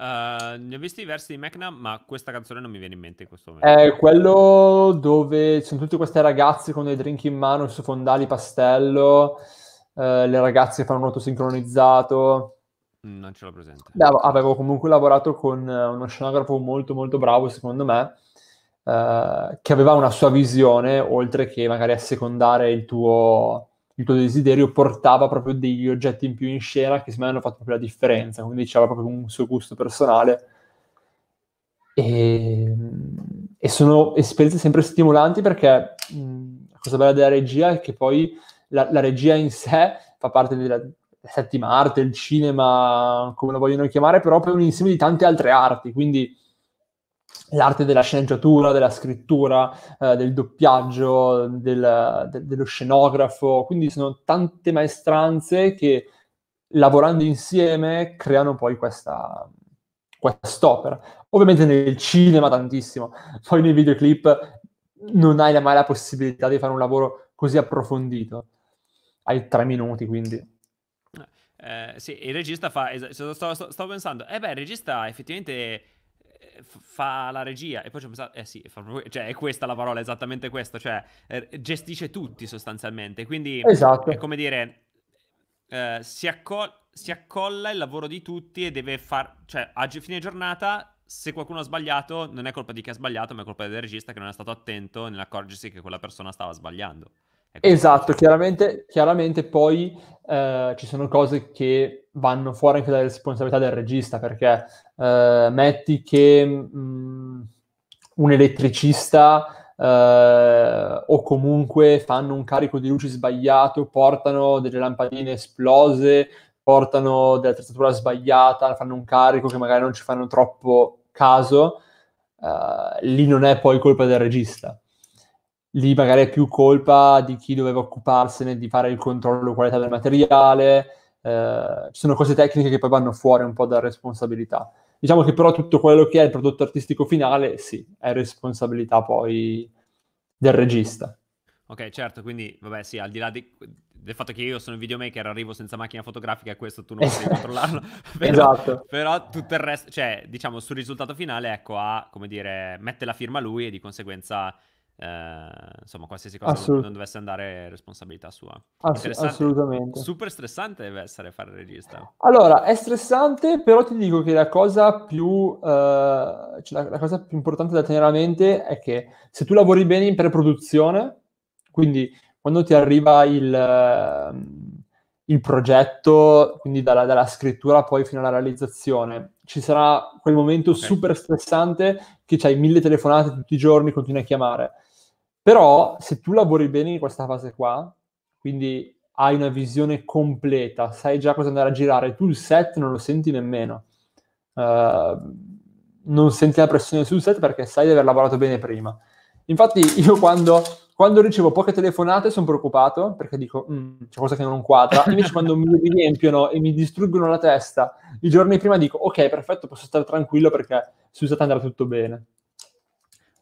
Uh, ne ho visti diversi di Mecna, ma questa canzone non mi viene in mente in questo momento. È eh, quello dove ci sono tutte queste ragazze con dei drink in mano su fondali pastello, uh, le ragazze fanno un auto sincronizzato. Non ce l'ho presente. Beh, avevo comunque lavorato con uno scenografo molto molto bravo, secondo me, uh, che aveva una sua visione, oltre che magari assecondare il tuo il tuo desiderio portava proprio degli oggetti in più in scena che secondo me hanno fatto proprio la differenza, quindi c'era proprio un suo gusto personale. E, e sono esperienze sempre stimolanti perché mh, la cosa bella della regia è che poi la, la regia in sé fa parte della settima arte, il cinema, come lo vogliono chiamare, però è un insieme di tante altre arti, quindi l'arte della sceneggiatura, della scrittura, eh, del doppiaggio, del, de- dello scenografo, quindi sono tante maestranze che lavorando insieme creano poi questa, quest'opera. Ovviamente nel cinema tantissimo, poi nei videoclip non hai mai la possibilità di fare un lavoro così approfondito. Hai tre minuti, quindi... Eh, sì, il regista fa... Es- sto, sto, sto, pensando, eh beh, il regista effettivamente fa la regia e poi ci ho pensato, eh sì, fa, cioè, è questa la parola, esattamente questo, cioè eh, gestisce tutti sostanzialmente, quindi esatto. è come dire, eh, si, acco- si, accolla il lavoro di tutti e deve far, cioè a fine giornata se qualcuno ha sbagliato non è colpa di chi ha sbagliato, ma è colpa del regista che non è stato attento nell'accorgersi che quella persona stava sbagliando. Ecco esatto, chiaramente, chiaramente poi eh, ci sono cose che vanno fuori anche dalla responsabilità del regista, perché eh, metti che mh, mm, un elettricista Uh, o comunque fanno un carico di luci sbagliato, portano delle lampadine esplose, portano dell'attrezzatura sbagliata, fanno un carico che magari non ci fanno troppo caso, uh, lì non è poi colpa del regista lì magari è più colpa di chi doveva occuparsene di fare il controllo qualità del materiale, eh, ci sono cose tecniche che poi vanno fuori un po' da responsabilità. Diciamo che però tutto quello che è il prodotto artistico finale, sì, è responsabilità poi del regista. Ok, certo, quindi vabbè sì, al di là di, del fatto che io sono un videomaker, arrivo senza macchina fotografica, questo tu non puoi controllarlo. Esatto. Però, esatto. Però tutto il resto, cioè diciamo sul risultato finale, ecco, ha, come dire, mette la firma lui e di conseguenza eh, insomma, qualsiasi cosa Assolut- non dovesse andare responsabilità sua. Ass- assolutamente. Super stressante deve essere fare il regista. Allora, è stressante, però ti dico che la cosa più, eh, cioè la, la cosa più importante da tenere a mente è che se tu lavori bene in pre-produzione, quindi quando ti arriva il, ehm, il progetto, quindi dalla, dalla, scrittura poi fino alla realizzazione, ci sarà quel momento okay. super stressante che c'hai mille telefonate tutti i giorni, continui a chiamare. Però se tu lavori bene in questa fase qua, quindi hai una visione completa, sai già cosa andare a girare, tu il set non lo senti nemmeno. Uh, non senti la pressione sul set perché sai di aver lavorato bene prima. Infatti io quando, quando ricevo poche telefonate sono preoccupato perché dico mm, c'è cosa che non quadra, invece quando mi riempiono e mi distruggono la testa i giorni prima dico ok perfetto posso stare tranquillo perché sul set andrà tutto bene.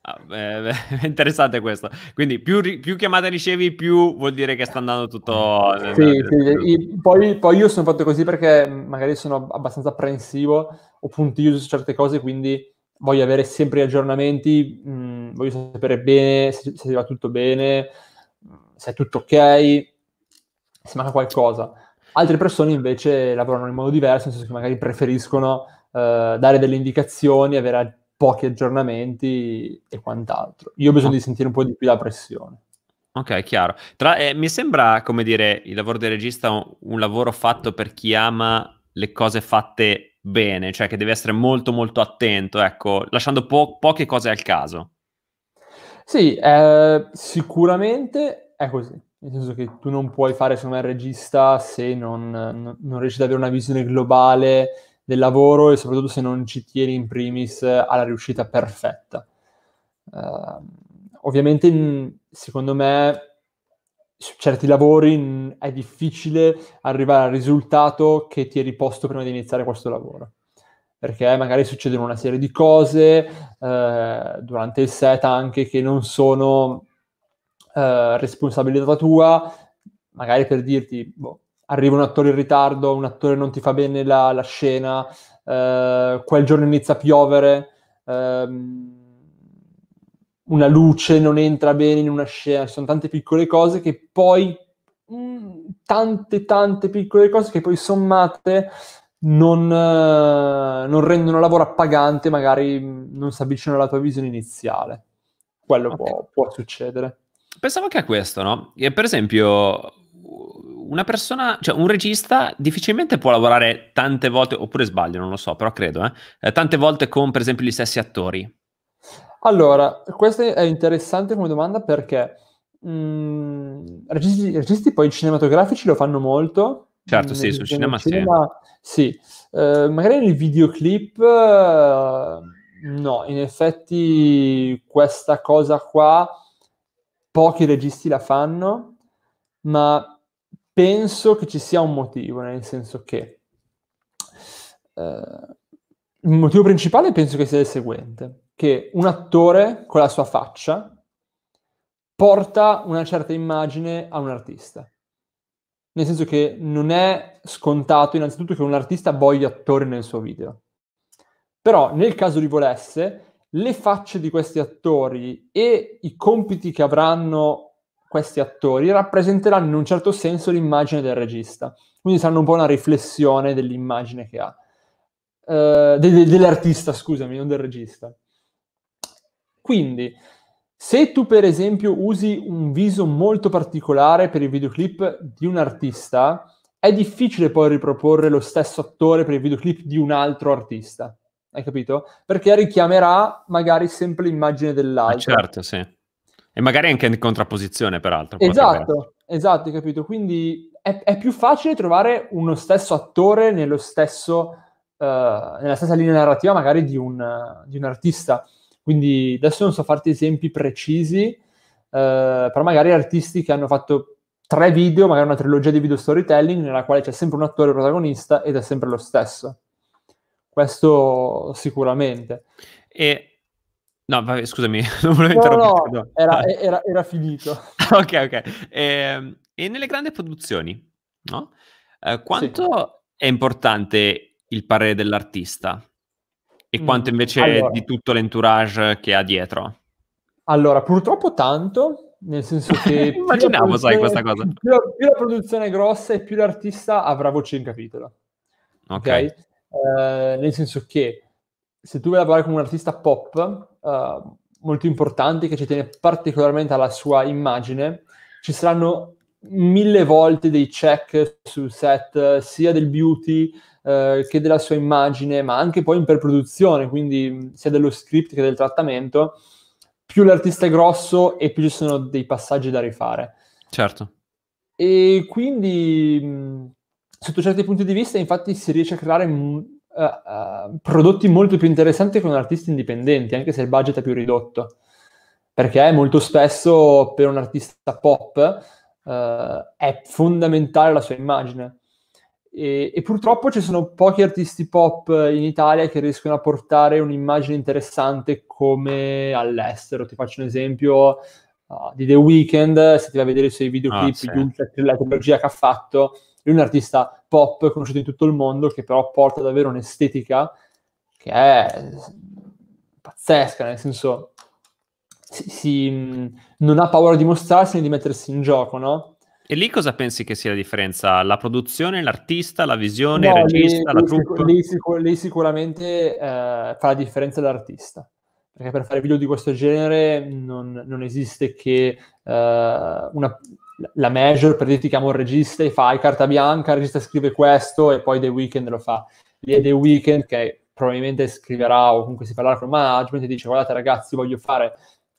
Ah, è interessante questo. Quindi più, più, chiamate ricevi, più vuol dire che sta andando tutto... Sì, sì. Poi, poi, io sono fatto così perché magari sono abbastanza apprensivo o puntiglio su certe cose, quindi voglio avere sempre gli aggiornamenti, mh, mm, voglio sapere bene se, se va tutto bene, mm, se è tutto ok, se manca qualcosa. Altre persone invece lavorano in modo diverso, nel senso che magari preferiscono eh, dare delle indicazioni, avere pochi aggiornamenti e quant'altro. Io ho bisogno di sentire un po' di più la pressione. Ok, chiaro. Tra, eh, mi sembra, come dire, il lavoro del regista un, un, lavoro fatto per chi ama le cose fatte bene, cioè che deve essere molto molto attento, ecco, lasciando po- poche cose al caso. Sì, eh, sicuramente è così. Nel senso che tu non puoi fare, secondo me, il regista se non, non, non riesci ad avere una visione globale del lavoro e soprattutto se non ci tieni in primis eh, alla riuscita perfetta. Uh, ovviamente, secondo me, su certi lavori è difficile arrivare al risultato che ti eri posto prima di iniziare questo lavoro. Perché magari succedono una serie di cose eh, durante il set anche che non sono eh, responsabilità tua, magari per dirti, boh, arriva un attore in ritardo, un attore non ti fa bene la, la scena, eh, quel giorno inizia a piovere, ehm, una luce non entra bene in una scena, ci sono tante piccole cose che poi, mh, mm, tante tante piccole cose che poi sommate non, eh, non rendono lavoro appagante, magari mm, non si avvicinano alla tua visione iniziale. Quello okay. può, può succedere. Pensavo che a questo, no? E per esempio, una persona, cioè un regista difficilmente può lavorare tante volte, oppure sbaglio, non lo so, però credo, eh, eh tante volte con per esempio gli stessi attori. Allora, questa è interessante come domanda perché mh, mm, registi, registi poi cinematografici lo fanno molto, Certo, sì, sul cinema, cinema sì. sì. Eh, magari nel videoclip eh, no, in effetti questa cosa qua pochi registi la fanno, ma penso che ci sia un motivo, nel senso che eh, il motivo principale penso che sia il seguente, che un attore con la sua faccia porta una certa immagine a un artista. Nel senso che non è scontato innanzitutto che un artista voglia attori nel suo video. Però nel caso li volesse, le facce di questi attori e i compiti che avranno questi attori rappresenteranno in un certo senso l'immagine del regista, quindi saranno un po' una riflessione dell'immagine che ha, eh, de- de- dell'artista, scusami, non del regista. Quindi, se tu per esempio usi un viso molto particolare per il videoclip di un artista, è difficile poi riproporre lo stesso attore per il videoclip di un altro artista. Hai capito? Perché richiamerà magari sempre l'immagine dell'altro. Ah, certo, sì. E magari anche in contrapposizione, peraltro. Esatto, esatto, capito. Quindi è, è, più facile trovare uno stesso attore nello stesso, uh, nella stessa linea narrativa magari di un, di un, artista. Quindi adesso non so farti esempi precisi, uh, però magari artisti che hanno fatto tre video, magari una trilogia di video storytelling nella quale c'è sempre un attore protagonista ed è sempre lo stesso. Questo sicuramente. E No, vabbè, scusami, non volevo interrompere. No, no, era, ah. era, era finito. ok, ok. E, ehm, e, nelle grandi produzioni, no? Eh, quanto sì. è importante il parere dell'artista e mm, quanto invece allora, di tutto l'entourage che ha dietro? Allora, purtroppo tanto, nel senso che... Immaginavo, sai, questa cosa. Più la, più la, produzione è grossa e più l'artista avrà voce in capitolo. Ok. okay? Eh, nel senso che se tu vuoi lavorare con un artista pop uh, molto importante che ci tiene particolarmente alla sua immagine, ci saranno mille volte dei check sul set sia del beauty eh, che della sua immagine, ma anche poi in preproduzione, quindi mm, sia dello script che del trattamento. Più l'artista è grosso e più ci sono dei passaggi da rifare. Certo. E quindi, mm, sotto certi punti di vista, infatti, si riesce a creare mm, uh, prodotti molto più interessanti con artisti indipendenti, anche se il budget è più ridotto. Perché molto spesso per un artista pop uh, è fondamentale la sua immagine. E, e, purtroppo ci sono pochi artisti pop in Italia che riescono a portare un'immagine interessante come all'estero. Ti faccio un esempio uh, di The Weeknd, se ti va a vedere i suoi videoclip, ah, sì. la trilogia che ha fatto, lui è un artista pop conosciuto in tutto il mondo che però porta davvero un'estetica che è pazzesca, nel senso si, si, non ha paura di mostrarsi né di mettersi in gioco, no? E lì cosa pensi che sia la differenza? La produzione, l'artista, la visione, no, il regista, lì, la troupe? Lì, sicur- lì sicuramente eh, fa la differenza l'artista perché per fare video di questo genere non, non esiste che uh, una, la major, per dire ti chiamo un regista e fai carta bianca, il regista scrive questo e poi The Weeknd lo fa. Lì è The Weeknd che probabilmente scriverà o comunque si parlerà con il management e dice guardate ragazzi voglio fare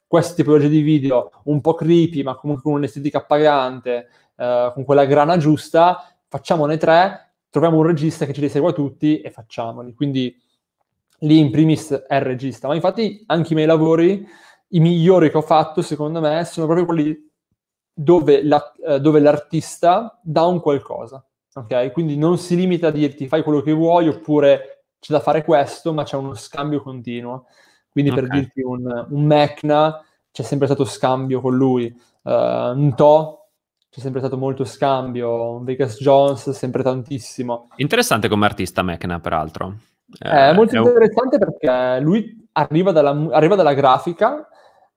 questo tipologia di video un po' creepy ma comunque con un'estetica appagante, eh, con quella grana giusta, facciamone tre, troviamo un regista che ce li segua tutti e facciamoli. Quindi lì in primis è il regista, ma infatti anche i miei lavori, i migliori che ho fatto secondo me sono proprio quelli dove, la, eh, dove l'artista dà un qualcosa. ok? Quindi non si limita a dirti fai quello che vuoi oppure c'è da fare questo, ma c'è uno scambio continuo. Quindi okay. per dirti un, un Mecna c'è sempre stato scambio con lui, uh, un To c'è sempre stato molto scambio, un Vegas Jones sempre tantissimo. Interessante come artista Mecna peraltro. Eh, è eh, molto è interessante un... perché lui arriva dalla, arriva dalla grafica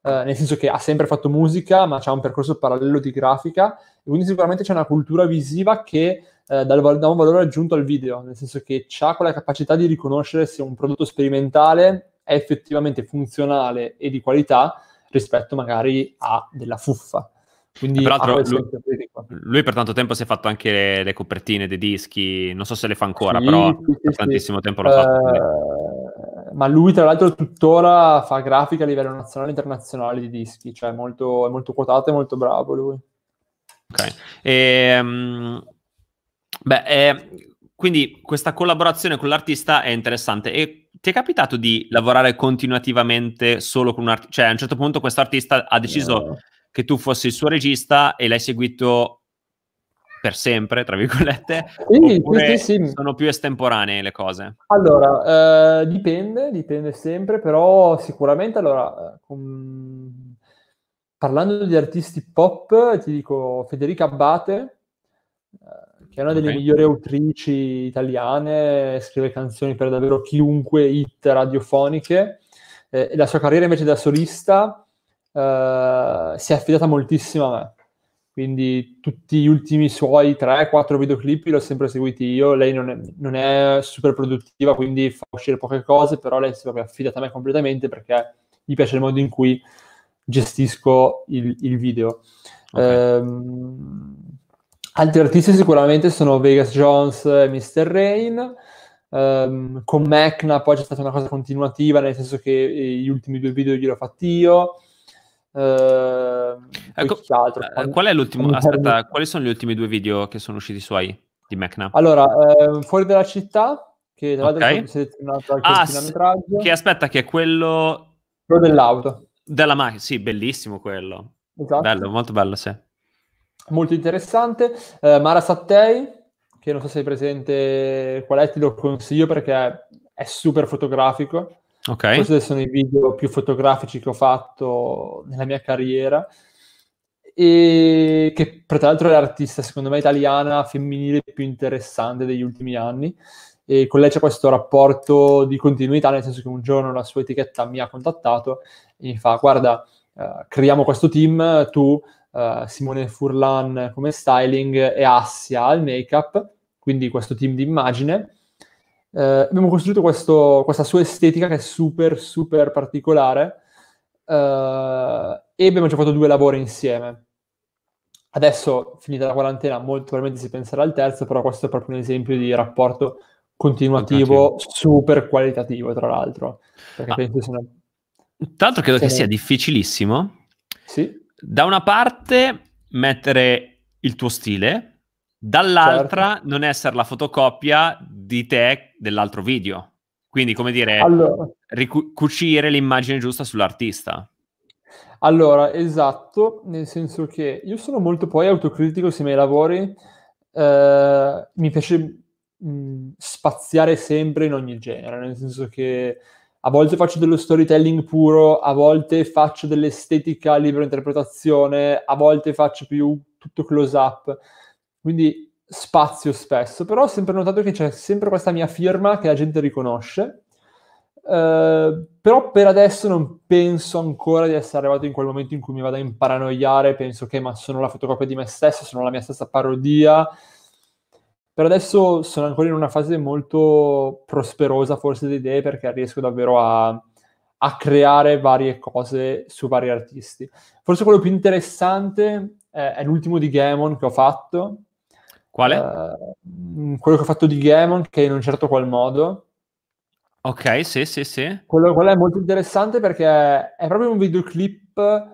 Uh, nel senso che ha sempre fatto musica, ma c'è un percorso parallelo di grafica, e quindi sicuramente c'è una cultura visiva che uh, dà un valore aggiunto al video, nel senso che ha quella capacità di riconoscere se un prodotto sperimentale è effettivamente funzionale e di qualità rispetto magari a della fuffa. Quindi eh, peraltro, lui, lui, per tanto tempo si è fatto anche le, le, copertine dei dischi, non so se le fa ancora, sì, però sì, per sì, tantissimo tempo l'ho fatto. Uh ma lui tra l'altro tuttora fa grafica a livello nazionale e internazionale di dischi, cioè molto, è molto quotato e molto bravo lui. Ok, e, um, beh, eh, quindi questa collaborazione con l'artista è interessante e ti è capitato di lavorare continuativamente solo con un artista? Cioè a un certo punto questo artista ha deciso no. che tu fossi il suo regista e l'hai seguito per sempre, tra virgolette, sì, sì, sì, sono più estemporanee le cose? Allora, eh, dipende, dipende sempre, però sicuramente allora, eh, con... parlando di artisti pop, ti dico Federica Abbate, eh, che è una delle okay. migliori autrici italiane, scrive canzoni per davvero chiunque, hit radiofoniche, eh, e la sua carriera invece da solista eh, si è affidata moltissimo a me quindi tutti gli ultimi suoi 3-4 videoclip li ho sempre seguiti io, lei non è, non è, super produttiva, quindi fa uscire poche cose, però lei si è affidata a me completamente perché gli piace il modo in cui gestisco il, il video. Okay. Ehm, altri artisti sicuramente sono Vegas Jones e Mr. Rain, ehm, con Mecna poi c'è stata una cosa continuativa, nel senso che eh, gli ultimi due video ho fatti io, Ehm, ecco, eh, ecco, qual è l'ultimo? Aspetta, quali sono gli ultimi due video che sono usciti suoi di Mecna? Allora, eh, Fuori della città, che tra l'altro okay. è selezionato anche ah, s- Che aspetta, che è quello... Quello dell'auto. Della macchina, sì, bellissimo quello. Esatto. Bello, molto bello, sì. Molto interessante. Eh, Mara Sattei, che non so se hai presente qual è, ti lo consiglio perché è super fotografico Okay. Questi sono i video più fotografici che ho fatto nella mia carriera e che tra l'altro è l'artista secondo me italiana femminile più interessante degli ultimi anni e con lei c'è questo rapporto di continuità nel senso che un giorno la sua etichetta mi ha contattato e mi fa guarda uh, creiamo questo team tu uh, Simone Furlan come styling e Assia al make up quindi questo team di immagine eh, abbiamo costruito questo, questa sua estetica che è super, super particolare eh, e abbiamo già fatto due lavori insieme. Adesso, finita la quarantena, molto probabilmente si penserà al terzo, però questo è proprio un esempio di rapporto continuativo, continuativo. super qualitativo, tra l'altro. Ah. Sono... Tanto credo sì. che sia difficilissimo. Sì. Da una parte mettere il tuo stile, dall'altra certo. non essere la fotocopia di te dell'altro video. Quindi, come dire, allora, ricu- cucire l'immagine giusta sull'artista. Allora, esatto, nel senso che io sono molto poi autocritico sui miei lavori, eh, mi piace mh, spaziare sempre in ogni genere, nel senso che a volte faccio dello storytelling puro, a volte faccio dell'estetica libera interpretazione, a volte faccio più tutto close up. Quindi spazio spesso, però ho sempre notato che c'è sempre questa mia firma che la gente riconosce. Uh, però per adesso non penso ancora di essere arrivato in quel momento in cui mi vado a imparanoiare, penso che ma sono la fotocopia di me stesso, sono la mia stessa parodia. Per adesso sono ancora in una fase molto prosperosa forse di idee perché riesco davvero a, a creare varie cose su vari artisti. Forse quello più interessante è, eh, è l'ultimo di Gamon che ho fatto, quale? Uh, quello che ho fatto di Gaemon, che in un certo qual modo. Ok, sì, sì, sì. Quello, quello è molto interessante perché è proprio un videoclip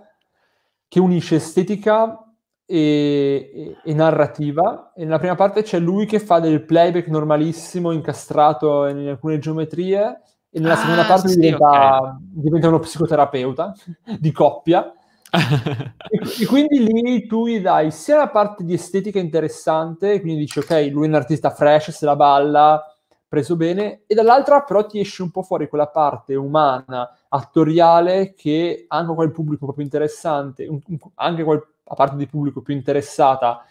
che unisce estetica e, e, e, narrativa. E nella prima parte c'è lui che fa del playback normalissimo, incastrato in alcune geometrie, e nella ah, seconda parte sì, diventa, okay. diventa, uno psicoterapeuta di coppia e, quindi lì tu gli dai sia la parte di estetica interessante, quindi dici ok, lui è un artista fresh, se la balla, preso bene, e dall'altra però ti esce un po' fuori quella parte umana, attoriale, che anche quel pubblico un più interessante, un, un, anche quella parte di pubblico più interessata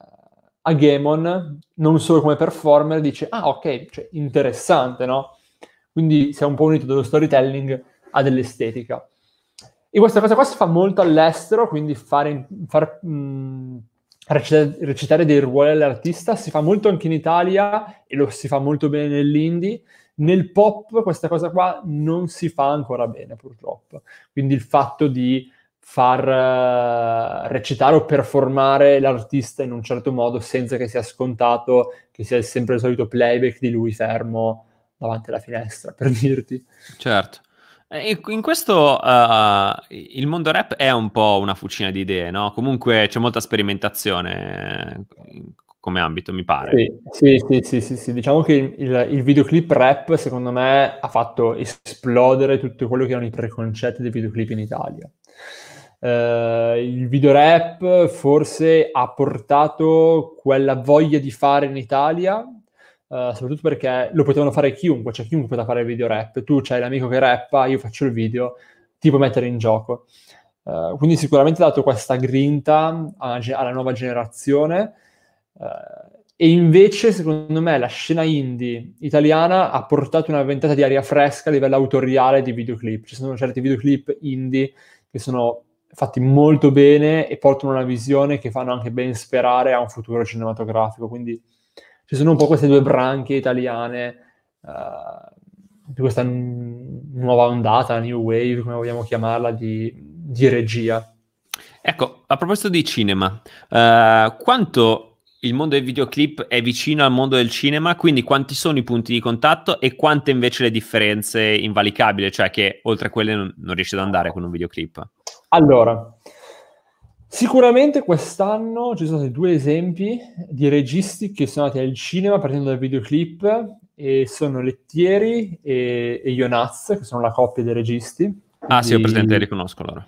eh, a Gamon, non solo come performer, dice, ah ok, cioè, interessante, no? Quindi si è un po' unito dello storytelling a dell'estetica. E questa cosa qua si fa molto all'estero, quindi fare, far, mh, mm, recitare, recitare dei ruoli all'artista si fa molto anche in Italia e lo si fa molto bene nell'indie. Nel pop questa cosa qua non si fa ancora bene, purtroppo. Quindi il fatto di far uh, recitare o performare l'artista in un certo modo senza che sia scontato, che sia sempre il solito playback di lui fermo davanti alla finestra, per dirti. Certo. Eh, in questo uh, il mondo rap è un po' una fucina di idee, no? Comunque c'è molta sperimentazione eh, come ambito, mi pare. Sì, sì, sì, sì, sì. diciamo che il, il, videoclip rap secondo me ha fatto esplodere tutto quello che erano i preconcetti dei videoclip in Italia. Uh, il video rap forse ha portato quella voglia di fare in Italia Uh, soprattutto perché lo potevano fare chiunque, cioè chiunque poteva fare il video rap. Tu c'hai l'amico che rappa, io faccio il video, ti puoi mettere in gioco. Uh, quindi sicuramente ha dato questa grinta alla, alla nuova generazione. Uh, e invece, secondo me, la scena indie italiana ha portato una ventata di aria fresca a livello autoriale di videoclip. Ci sono certi videoclip indie che sono fatti molto bene e portano una visione che fanno anche ben sperare a un futuro cinematografico. Quindi ci sono un po' queste due branche italiane uh, eh, di questa n- nuova ondata, new wave, come vogliamo chiamarla, di, di regia. Ecco, a proposito di cinema, uh, quanto il mondo del videoclip è vicino al mondo del cinema, quindi quanti sono i punti di contatto e quante invece le differenze invalicabili, cioè che oltre a quelle non, non riesci ad andare con un videoclip? Allora, Sicuramente quest'anno ci sono stati due esempi di registi che sono andati al cinema partendo dal videoclip e sono Lettieri e, e Ionaz, che sono la coppia dei registi. Ah sì, ho presente, li riconosco loro.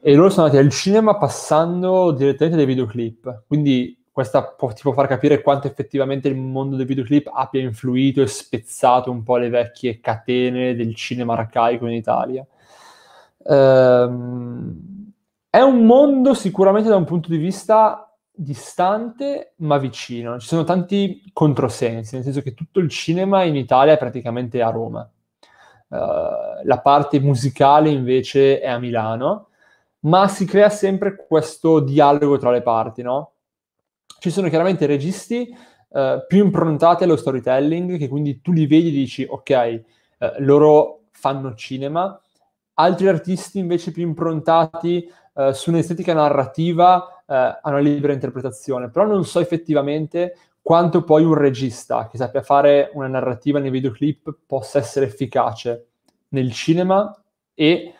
E loro sono andati al cinema passando direttamente dai videoclip, quindi questa può, ti può far capire quanto effettivamente il mondo dei videoclip abbia influito e spezzato un po' le vecchie catene del cinema arcaico in Italia. Ehm è un mondo sicuramente da un punto di vista distante ma vicino. Ci sono tanti controsensi, nel senso che tutto il cinema in Italia è praticamente a Roma. Uh, la parte musicale invece è a Milano, ma si crea sempre questo dialogo tra le parti, no? Ci sono chiaramente registi uh, più improntati allo storytelling, che quindi tu li vedi e dici, ok, uh, loro fanno cinema, Altri artisti invece più improntati eh, su un'estetica narrativa eh, a una libera interpretazione, però non so effettivamente quanto poi un regista che sappia fare una narrativa nei videoclip possa essere efficace nel cinema e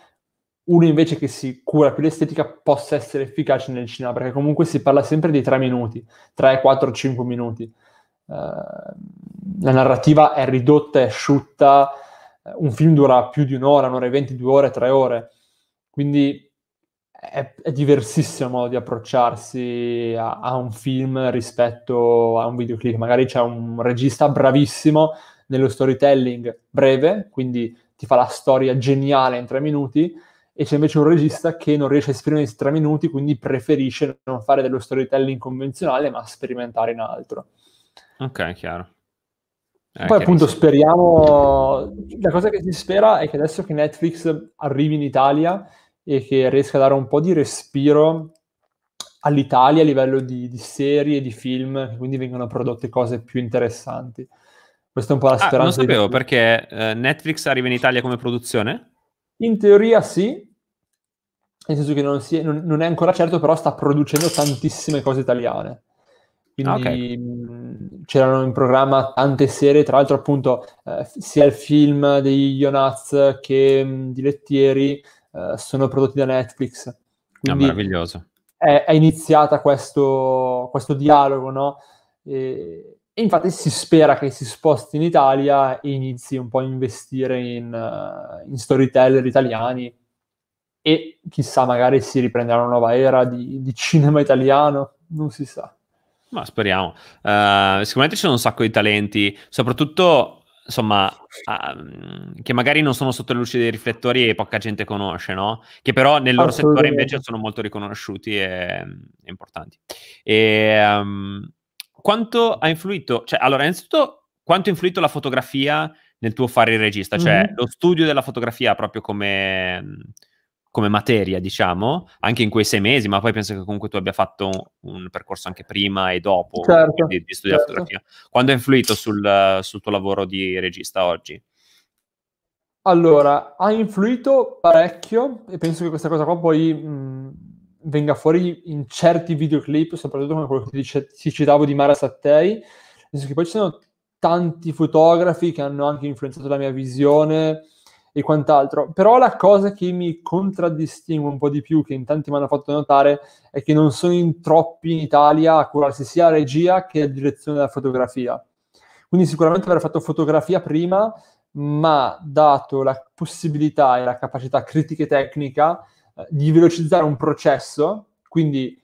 uno invece che si cura più l'estetica possa essere efficace nel cinema, perché comunque si parla sempre di 3 minuti, 3, 4, 5 minuti. Uh, la narrativa è ridotta, è asciutta, un film dura più di un'ora, un'ora e venti, due ore, tre ore, quindi è, è diversissimo modo di approcciarsi a, a, un film rispetto a un videoclip. Magari c'è un regista bravissimo nello storytelling breve, quindi ti fa la storia geniale in tre minuti, e c'è invece un regista che non riesce a esprimersi in tre minuti, quindi preferisce non fare dello storytelling convenzionale, ma sperimentare in altro. Ok, chiaro. Eh, Poi appunto rischio. speriamo, la cosa che si spera è che adesso che Netflix arrivi in Italia e che riesca a dare un po' di respiro all'Italia a livello di, di serie, di film, quindi vengono prodotte cose più interessanti. Questa è un po' la speranza. Ah, non sapevo perché eh, Netflix arriva in Italia come produzione? In teoria sì, nel senso che non, è, non, non è ancora certo, però sta producendo tantissime cose italiane. Ah, Quindi okay. c'erano in programma tante serie, tra l'altro appunto eh, sia il film degli Ionaz che mh, di Lettieri eh, sono prodotti da Netflix. Ah, Quindi ah, meraviglioso. È, è iniziata questo, questo dialogo, no? E, e infatti si spera che si sposti in Italia e inizi un po' a investire in, eh, in storyteller italiani e chissà magari si riprenderà una nuova era di, di cinema italiano, non si sa. Ma speriamo. Uh, sicuramente ci sono un sacco di talenti, soprattutto insomma, uh, che magari non sono sotto le luci dei riflettori e poca gente conosce, no? Che però nel loro settore invece sono molto riconosciuti e, e importanti. E, um, quanto ha influito, cioè, allora, innanzitutto, quanto ha influito la fotografia nel tuo fare il regista? Cioè, mm-hmm. lo studio della fotografia proprio come come materia, diciamo, anche in quei sei mesi, ma poi penso che comunque tu abbia fatto un, percorso anche prima e dopo certo, di, di, studiare certo. fotografia. Quando ha influito sul, sul tuo lavoro di regista oggi? Allora, ha influito parecchio e penso che questa cosa qua poi mh, venga fuori in certi videoclip, soprattutto come quello che dice, ti citavo di Mara Sattei. Penso che poi ci sono tanti fotografi che hanno anche influenzato la mia visione, e quant'altro. Però la cosa che mi contraddistingue un po' di più, che in tanti mi hanno fatto notare, è che non sono in troppi in Italia a curarsi sia la regia che la direzione della fotografia. Quindi sicuramente avrei fatto fotografia prima, ma dato la possibilità e la capacità critica e tecnica eh, di velocizzare un processo, quindi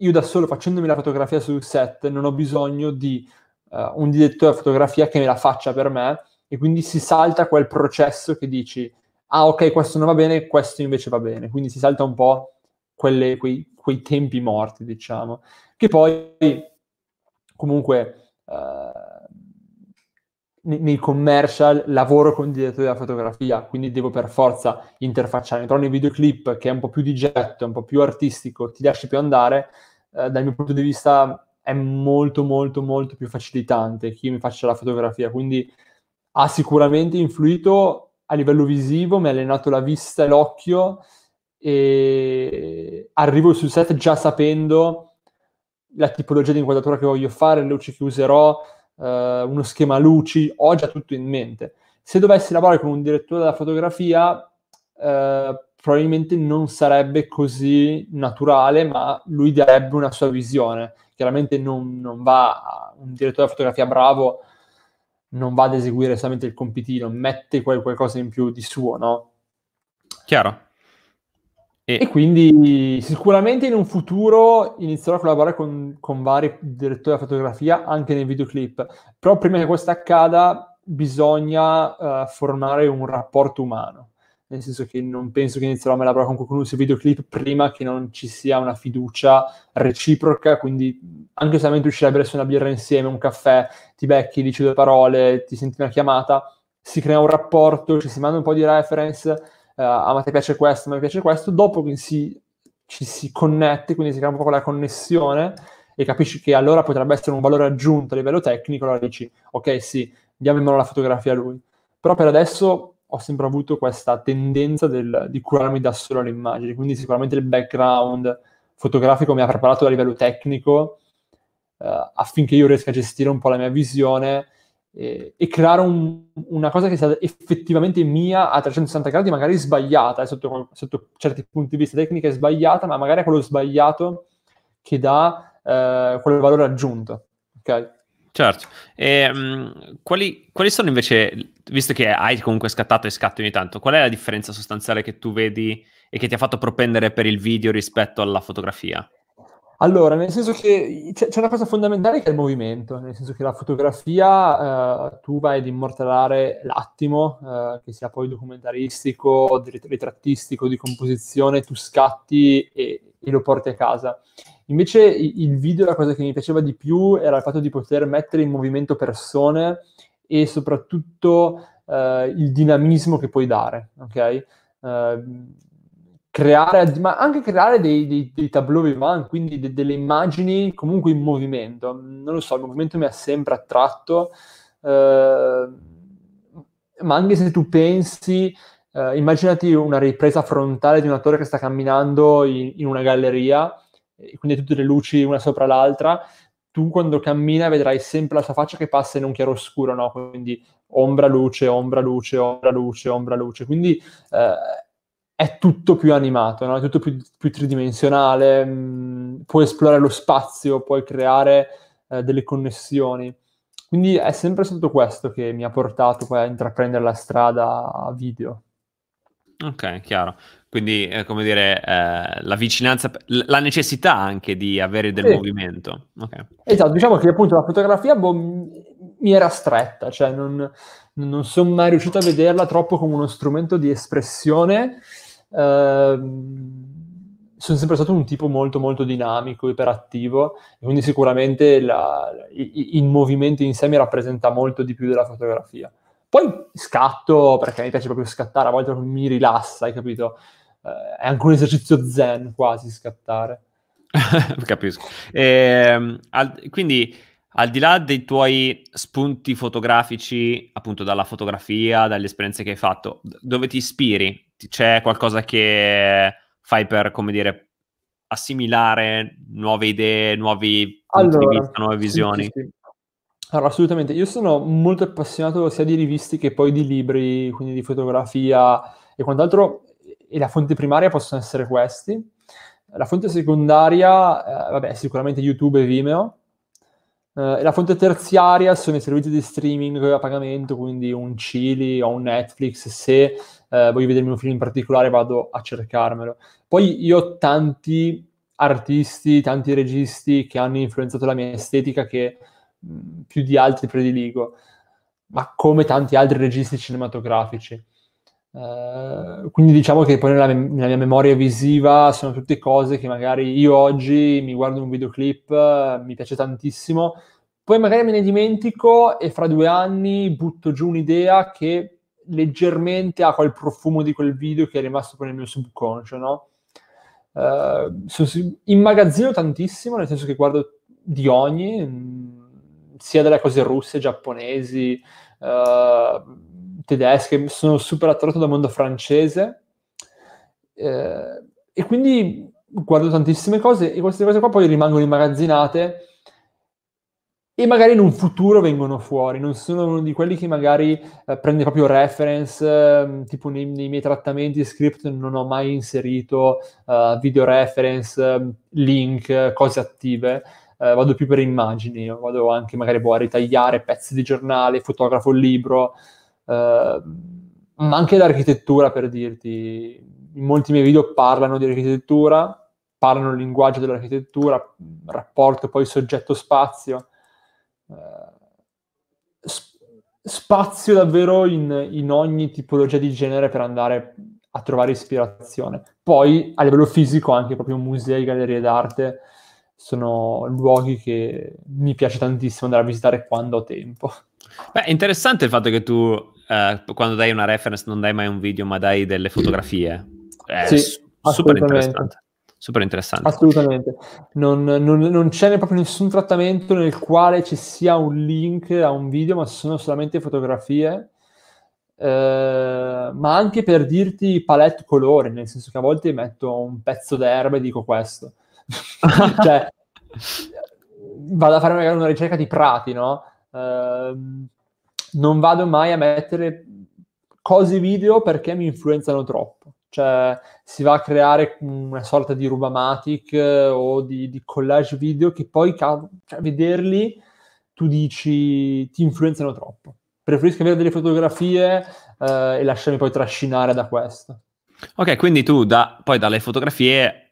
io da solo facendomi la fotografia sul set non ho bisogno di eh, un direttore di fotografia che me la faccia per me, e quindi si salta quel processo che dici, ah ok, questo non va bene, questo invece va bene, quindi si salta un po' quelle, quei, quei, tempi morti, diciamo, che poi comunque eh, nei commercial lavoro con il direttore della fotografia, quindi devo per forza interfacciare, però nei videoclip che è un po' più di getto, un po' più artistico, ti lasci più andare, eh, dal mio punto di vista è molto molto molto più facilitante che io mi faccia la fotografia, quindi ha sicuramente influito a livello visivo, mi ha allenato la vista e l'occhio e arrivo sul set già sapendo la tipologia di inquadratura che voglio fare, le luci che userò, eh, uno schema luci, ho già tutto in mente. Se dovessi lavorare con un direttore della fotografia, eh, probabilmente non sarebbe così naturale, ma lui darebbe una sua visione. Chiaramente non, non va un direttore della fotografia bravo non va ad eseguire solamente il compitino, mette quel, qualcosa in più di suo, no? Chiaro. E... e... quindi sicuramente in un futuro inizierò a collaborare con, con vari direttori della fotografia anche nei videoclip, però prima che questo accada bisogna uh, formare un rapporto umano nel senso che non penso che inizierò a me la prova con qualcuno sui videoclip prima che non ci sia una fiducia reciproca, quindi anche se solamente uscire a bere su una birra insieme, un caffè, ti becchi, dici due parole, ti senti una chiamata, si crea un rapporto, ci si manda un po' di reference, uh, a me piace questo, a me piace questo, dopo che si, ci si connette, quindi si crea un po' quella connessione e capisci che allora potrebbe essere un valore aggiunto a livello tecnico, allora dici, ok sì, diamo in mano la fotografia a lui. Però per adesso ho sempre avuto questa tendenza del, di curarmi da solo le immagini, quindi sicuramente il background fotografico mi ha preparato a livello tecnico eh, affinché io riesca a gestire un po' la mia visione e, e creare un, una cosa che sia effettivamente mia a 360 gradi, magari sbagliata, eh, sotto, sotto, certi punti di vista tecnica è sbagliata, ma magari è quello sbagliato che dà eh, quel valore aggiunto. Okay? Certo, e, um, quali, quali, sono invece, visto che hai comunque scattato e scatti ogni tanto, qual è la differenza sostanziale che tu vedi e che ti ha fatto propendere per il video rispetto alla fotografia? Allora, nel senso che c'è, c'è una cosa fondamentale che è il movimento, nel senso che la fotografia eh, tu vai ad immortalare l'attimo, eh, che sia poi documentaristico, ritrattistico, di composizione, tu scatti e, e lo porti a casa. Invece il video, la cosa che mi piaceva di più era il fatto di poter mettere in movimento persone e soprattutto eh, il dinamismo che puoi dare, ok? Eh, creare, ma anche creare dei, dei, dei tableau vivant, quindi de, delle immagini comunque in movimento. Non lo so, il movimento mi ha sempre attratto, eh, ma anche se tu pensi Uh, immaginati una ripresa frontale di un attore che sta camminando in, in una galleria quindi tutte le luci una sopra l'altra, tu quando cammina vedrai sempre la sua faccia che passa in un chiaroscuro, no? Quindi ombra, luce, ombra, luce, ombra, luce, ombra, luce. Quindi eh, è tutto più animato, no? È tutto più, più tridimensionale, mh, mm, puoi esplorare lo spazio, puoi creare eh, delle connessioni. Quindi è sempre stato questo che mi ha portato poi a intraprendere la strada video. Ok, chiaro. Quindi, eh, come dire, eh, la vicinanza, la necessità anche di avere del sì. movimento. Okay. Esatto, diciamo che appunto la fotografia boh, mi era stretta, cioè non, non sono mai riuscito a vederla troppo come uno strumento di espressione. Eh, sono sempre stato un tipo molto molto dinamico, iperattivo, quindi sicuramente la, il, il movimento in sé mi rappresenta molto di più della fotografia. Poi scatto perché mi piace proprio scattare, a volte mi rilassa, hai capito? Eh, è anche un esercizio zen quasi scattare. Capisco. E, ehm, al, quindi, al di là dei tuoi spunti fotografici, appunto dalla fotografia, dalle esperienze che hai fatto, dove ti ispiri? C'è qualcosa che fai per, come dire, assimilare nuove idee, nuovi punti di vista, nuove visioni? Sì, sì. Allora, assolutamente. Io sono molto appassionato sia di rivisti che poi di libri, quindi di fotografia e quant'altro e la fonte primaria possono essere questi. La fonte secondaria, eh, vabbè, sicuramente YouTube e Vimeo. Eh, la fonte terziaria sono i servizi di streaming a pagamento, quindi un Chili o un Netflix. Se eh, voglio vedermi un film in particolare vado a cercarmelo. Poi io ho tanti artisti, tanti registi che hanno influenzato la mia estetica che mh, mm, più di altri prediligo, ma come tanti altri registi cinematografici eh, quindi diciamo che poi nella, nella, mia memoria visiva sono tutte cose che magari io oggi mi guardo un videoclip, uh, mi piace tantissimo, poi magari me ne dimentico e fra due anni butto giù un'idea che leggermente ha quel profumo di quel video che è rimasto poi nel mio subconscio, no? Uh, immagazzino tantissimo, nel senso che guardo di ogni, mh, mm, sia delle cose russe, giapponesi, uh, tedesche, sono super attratto dal mondo francese eh, e quindi guardo tantissime cose e queste cose qua poi rimangono immagazzinate e magari in un futuro vengono fuori, non sono uno di quelli che magari eh, prende proprio reference, eh, tipo nei, nei, miei trattamenti script non ho mai inserito eh, video reference, ehm, link, cose attive, eh, vado più per immagini, vado anche magari boh, a ritagliare pezzi di giornale, fotografo il libro, ma ehm, anche l'architettura per dirti, in molti miei video parlano di architettura, parlano il linguaggio dell'architettura, rapporto poi soggetto-spazio. Ehm, spazio davvero in, in, ogni tipologia di genere per andare a trovare ispirazione. Poi a livello fisico anche proprio musei, gallerie d'arte sono luoghi che mi piace tantissimo andare a visitare quando ho tempo. Beh, interessante il fatto che tu uh, quando dai una reference non dai mai un video, ma dai delle fotografie. È sì, super interessante. Super interessante. Assolutamente. Non, non, non, c'è proprio nessun trattamento nel quale ci sia un link a un video, ma sono solamente fotografie. Eh, ma anche per dirti palette colore, nel senso che a volte metto un pezzo d'erba e dico questo. cioè, vado a fare magari una ricerca di prati, no? Eh, non vado mai a mettere cose video perché mi influenzano troppo. Cioè, si va a creare una sorta di rubamatic eh, o di, di collage video che poi, cioè, vederli, tu dici, ti influenzano troppo. Preferisco avere delle fotografie eh, e lasciarmi poi trascinare da questo. Ok, quindi tu da, poi dalle fotografie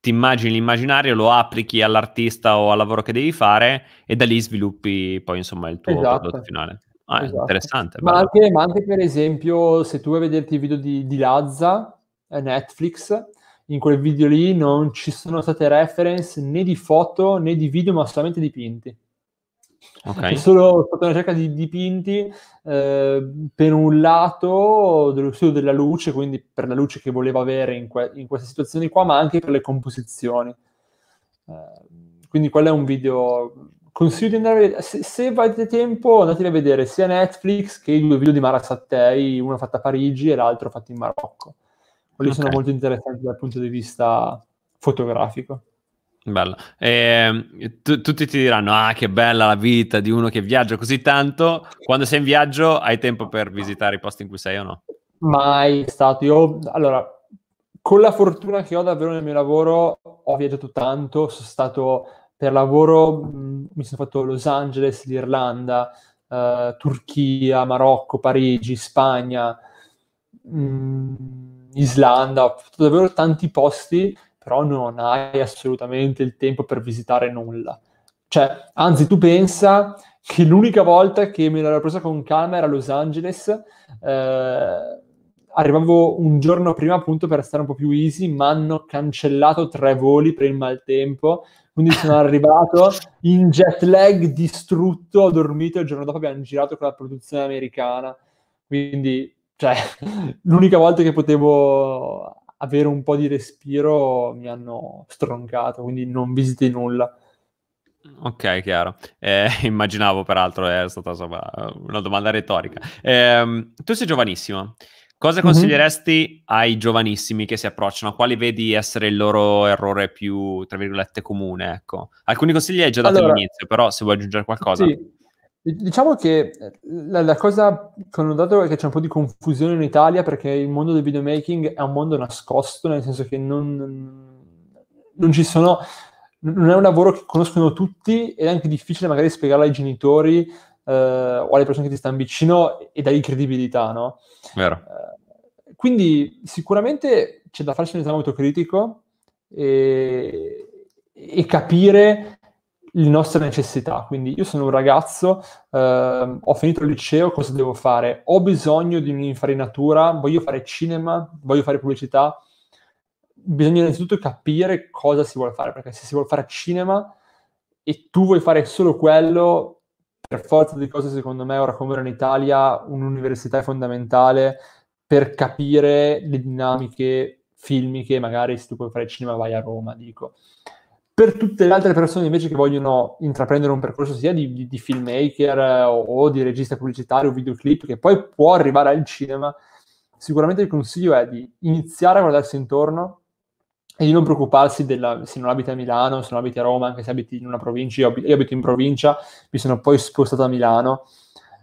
ti immagini l'immaginario, lo applichi all'artista o al lavoro che devi fare e da lì sviluppi poi insomma il tuo esatto. prodotto finale. Ah, esatto. interessante. Ma anche, ma anche, per esempio, se tu vai a vederti il video di, di Lazza, eh, Netflix, in quel video lì non ci sono state reference né di foto né di video, ma solamente dipinti. Okay. Cioè, solo fatto una ricerca di dipinti eh, per un lato dello studio della luce, quindi per la luce che voleva avere in, que- in queste situazioni qua, ma anche per le composizioni. Eh, quindi quello è un video consiglio di andare se, se avete tempo andate a vedere sia Netflix che i due video di Mara Sattei, uno fatto a Parigi e l'altro fatto in Marocco. Quelli okay. sono molto interessanti dal punto di vista fotografico. Bello. E, ehm, tu, tutti ti diranno, ah che bella la vita di uno che viaggia così tanto, quando sei in viaggio hai tempo per visitare i posti in cui sei o no? Mai stato, io allora, con la fortuna che ho davvero nel mio lavoro, ho viaggiato tanto, sono stato per lavoro mi sono fatto Los Angeles, l'Irlanda, eh, Turchia, Marocco, Parigi, Spagna, mh, mm, Islanda, ho fatto davvero tanti posti, però non hai assolutamente il tempo per visitare nulla. Cioè, anzi, tu pensa che l'unica volta che me l'ero presa con camera a Los Angeles. Eh, arrivavo un giorno prima appunto per stare un po' più easy, ma hanno cancellato tre voli per il maltempo, quindi sono arrivato in jet lag distrutto, ho dormito e il giorno dopo abbiamo girato con la produzione americana. Quindi, cioè, l'unica volta che potevo avere un po' di respiro mi hanno stroncato, quindi non visiti nulla. Ok, chiaro. Eh, immaginavo, peraltro, eh, è stata insomma, una domanda retorica. Eh, tu sei giovanissimo, Cosa consiglieresti mm-hmm. ai giovanissimi che si approcciano? Quali vedi essere il loro errore più, tra virgolette, comune? Ecco. Alcuni consigli hai già dato allora, all'inizio, però se vuoi aggiungere qualcosa. Sì. Diciamo che eh, la, la, cosa che ho notato è che c'è un po' di confusione in Italia perché il mondo del videomaking è un mondo nascosto, nel senso che non, non ci sono... Non è un lavoro che conoscono tutti ed è anche difficile magari spiegarlo ai genitori eh, o alle persone che ti stanno vicino e dai credibilità, no? Vero. Eh, quindi sicuramente c'è da farsi un esame autocritico e, e capire le nostre necessità. Quindi io sono un ragazzo, eh, ho finito il liceo, cosa devo fare? Ho bisogno di un'infarinatura, voglio fare cinema, voglio fare pubblicità. Bisogna innanzitutto capire cosa si vuole fare, perché se si vuole fare cinema e tu vuoi fare solo quello, per forza di cose, secondo me, ora come ora in Italia, un'università è fondamentale per capire le dinamiche filmiche, magari se tu puoi fare cinema vai a Roma, dico. Per tutte le altre persone invece che vogliono intraprendere un percorso sia di, di, di filmmaker o, o, di regista pubblicitario o videoclip, che poi può arrivare al cinema, sicuramente il consiglio è di iniziare a guardarsi intorno, e di non preoccuparsi della, se non abiti a Milano, se non abiti a Roma, anche se abiti in una provincia, io, io abito in provincia, mi sono poi spostato a Milano,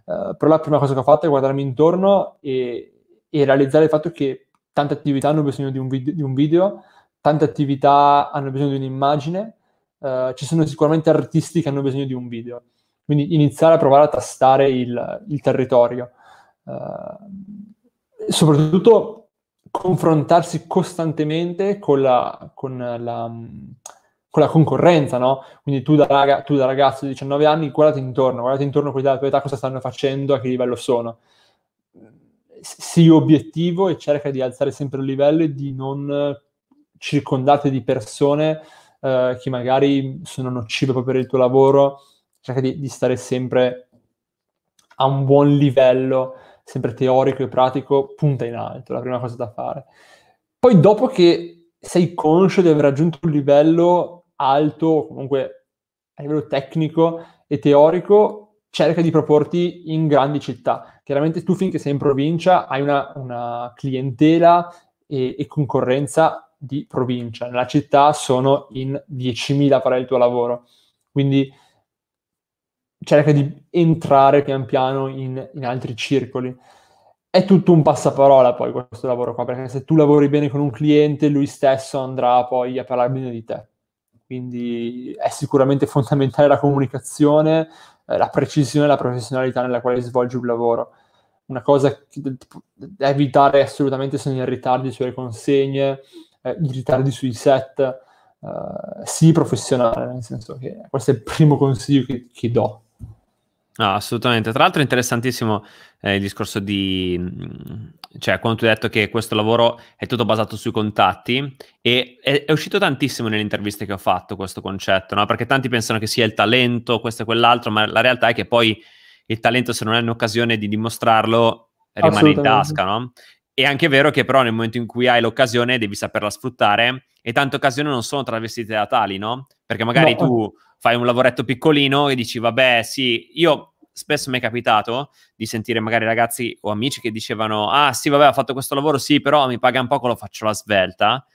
uh, però la prima cosa che ho fatto è guardarmi intorno e, e realizzare il fatto che tante attività hanno bisogno di un, vid- di un video, tante attività hanno bisogno di un'immagine, uh, ci sono sicuramente artisti che hanno bisogno di un video, quindi iniziare a provare a tastare il, il territorio. Uh, soprattutto confrontarsi costantemente con la, con la, con la concorrenza, no? Quindi tu da, raga, tu da, ragazzo di 19 anni guardati intorno, guardati intorno quelli della tua età cosa stanno facendo, a che livello sono. Sii obiettivo e cerca di alzare sempre il livello e di non circondarti di persone eh, che magari sono nocive proprio per il tuo lavoro, cerca di, di stare sempre a un buon livello sempre teorico e pratico, punta in alto, la prima cosa da fare. Poi dopo che sei conscio di aver raggiunto un livello alto, comunque a livello tecnico e teorico, cerca di proporti in grandi città. Chiaramente tu finché sei in provincia hai una, una clientela e, e concorrenza di provincia, nella città sono in 10.000 a fare il tuo lavoro. Quindi cerca di entrare pian piano in, in altri circoli. È tutto un passaparola poi questo lavoro qua, perché se tu lavori bene con un cliente, lui stesso andrà poi a parlare bene di te. Quindi è sicuramente fondamentale la comunicazione, eh, la precisione e la professionalità nella quale svolgi un lavoro. Una cosa da evitare assolutamente sono i ritardi sulle consegne, eh, i ritardi sui set. Uh, eh, sii professionale, nel senso che questo è il primo consiglio che, che do. No, assolutamente. Tra l'altro è interessantissimo eh, il discorso di... Mm, cioè, quando tu hai detto che questo lavoro è tutto basato sui contatti e è, è uscito tantissimo nelle interviste che ho fatto questo concetto, no? Perché tanti pensano che sia il talento, questo e quell'altro, ma la realtà è che poi il talento, se non hai un'occasione di dimostrarlo, rimane in tasca, no? È anche vero che però nel momento in cui hai l'occasione devi saperla sfruttare e tante occasioni non sono travestite da tali, no? Perché magari no. tu eh. fai un lavoretto piccolino e dici, vabbè, sì, io spesso mi è capitato di sentire magari ragazzi o amici che dicevano, ah sì, vabbè, ho fatto questo lavoro, sì, però mi paga un poco, lo faccio la svelta,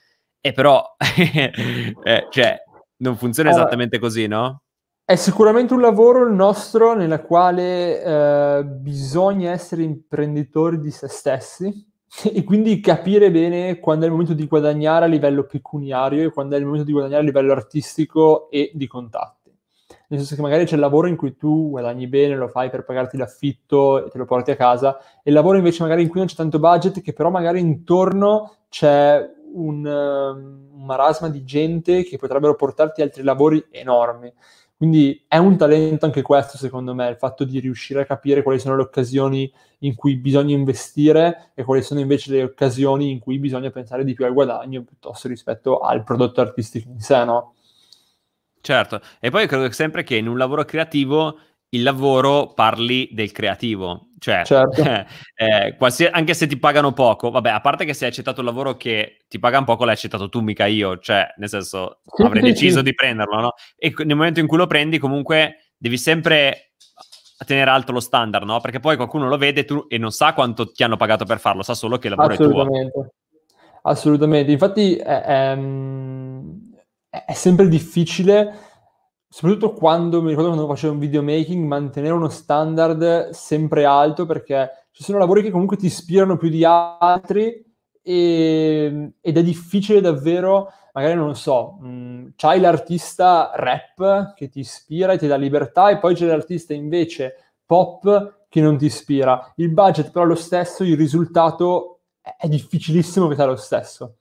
e però, eh, cioè, non funziona allora, esattamente così, no? È sicuramente un lavoro il nostro nella quale eh, bisogna essere imprenditori di se stessi, e quindi capire bene quando è il momento di guadagnare a livello pecuniario e quando è il momento di guadagnare a livello artistico e di contatti. Nel senso che magari c'è il lavoro in cui tu guadagni bene, lo fai per pagarti l'affitto e te lo porti a casa, e il lavoro invece magari in cui non c'è tanto budget, che però magari intorno c'è un, ehm, un marasma di gente che potrebbero portarti altri lavori enormi. Quindi è un talento anche questo, secondo me, il fatto di riuscire a capire quali sono le occasioni in cui bisogna investire e quali sono invece le occasioni in cui bisogna pensare di più al guadagno piuttosto rispetto al prodotto artistico in sé, no? Certo, e poi credo sempre che in un lavoro creativo il lavoro parli del creativo. Cioè, certo. eh, qualsia- anche se ti pagano poco, vabbè, a parte che se hai accettato il lavoro che ti paga un poco, l'hai accettato tu, mica io. Cioè, nel senso, avrei deciso di prenderlo, no? E nel momento in cui lo prendi, comunque, devi sempre tenere alto lo standard, no? Perché poi qualcuno lo vede tu- e non sa quanto ti hanno pagato per farlo, sa solo che il lavoro è tuo. Assolutamente. Infatti, è, ehm, è, è sempre difficile soprattutto quando mi ricordo quando facevo un videomaking, mantenere uno standard sempre alto perché ci sono lavori che comunque ti ispirano più di altri e, ed è difficile davvero, magari non lo so, mh, mm, c'hai l'artista rap che ti ispira e ti dà libertà e poi c'è l'artista invece pop che non ti ispira. Il budget però è lo stesso, il risultato è difficilissimo che sia lo stesso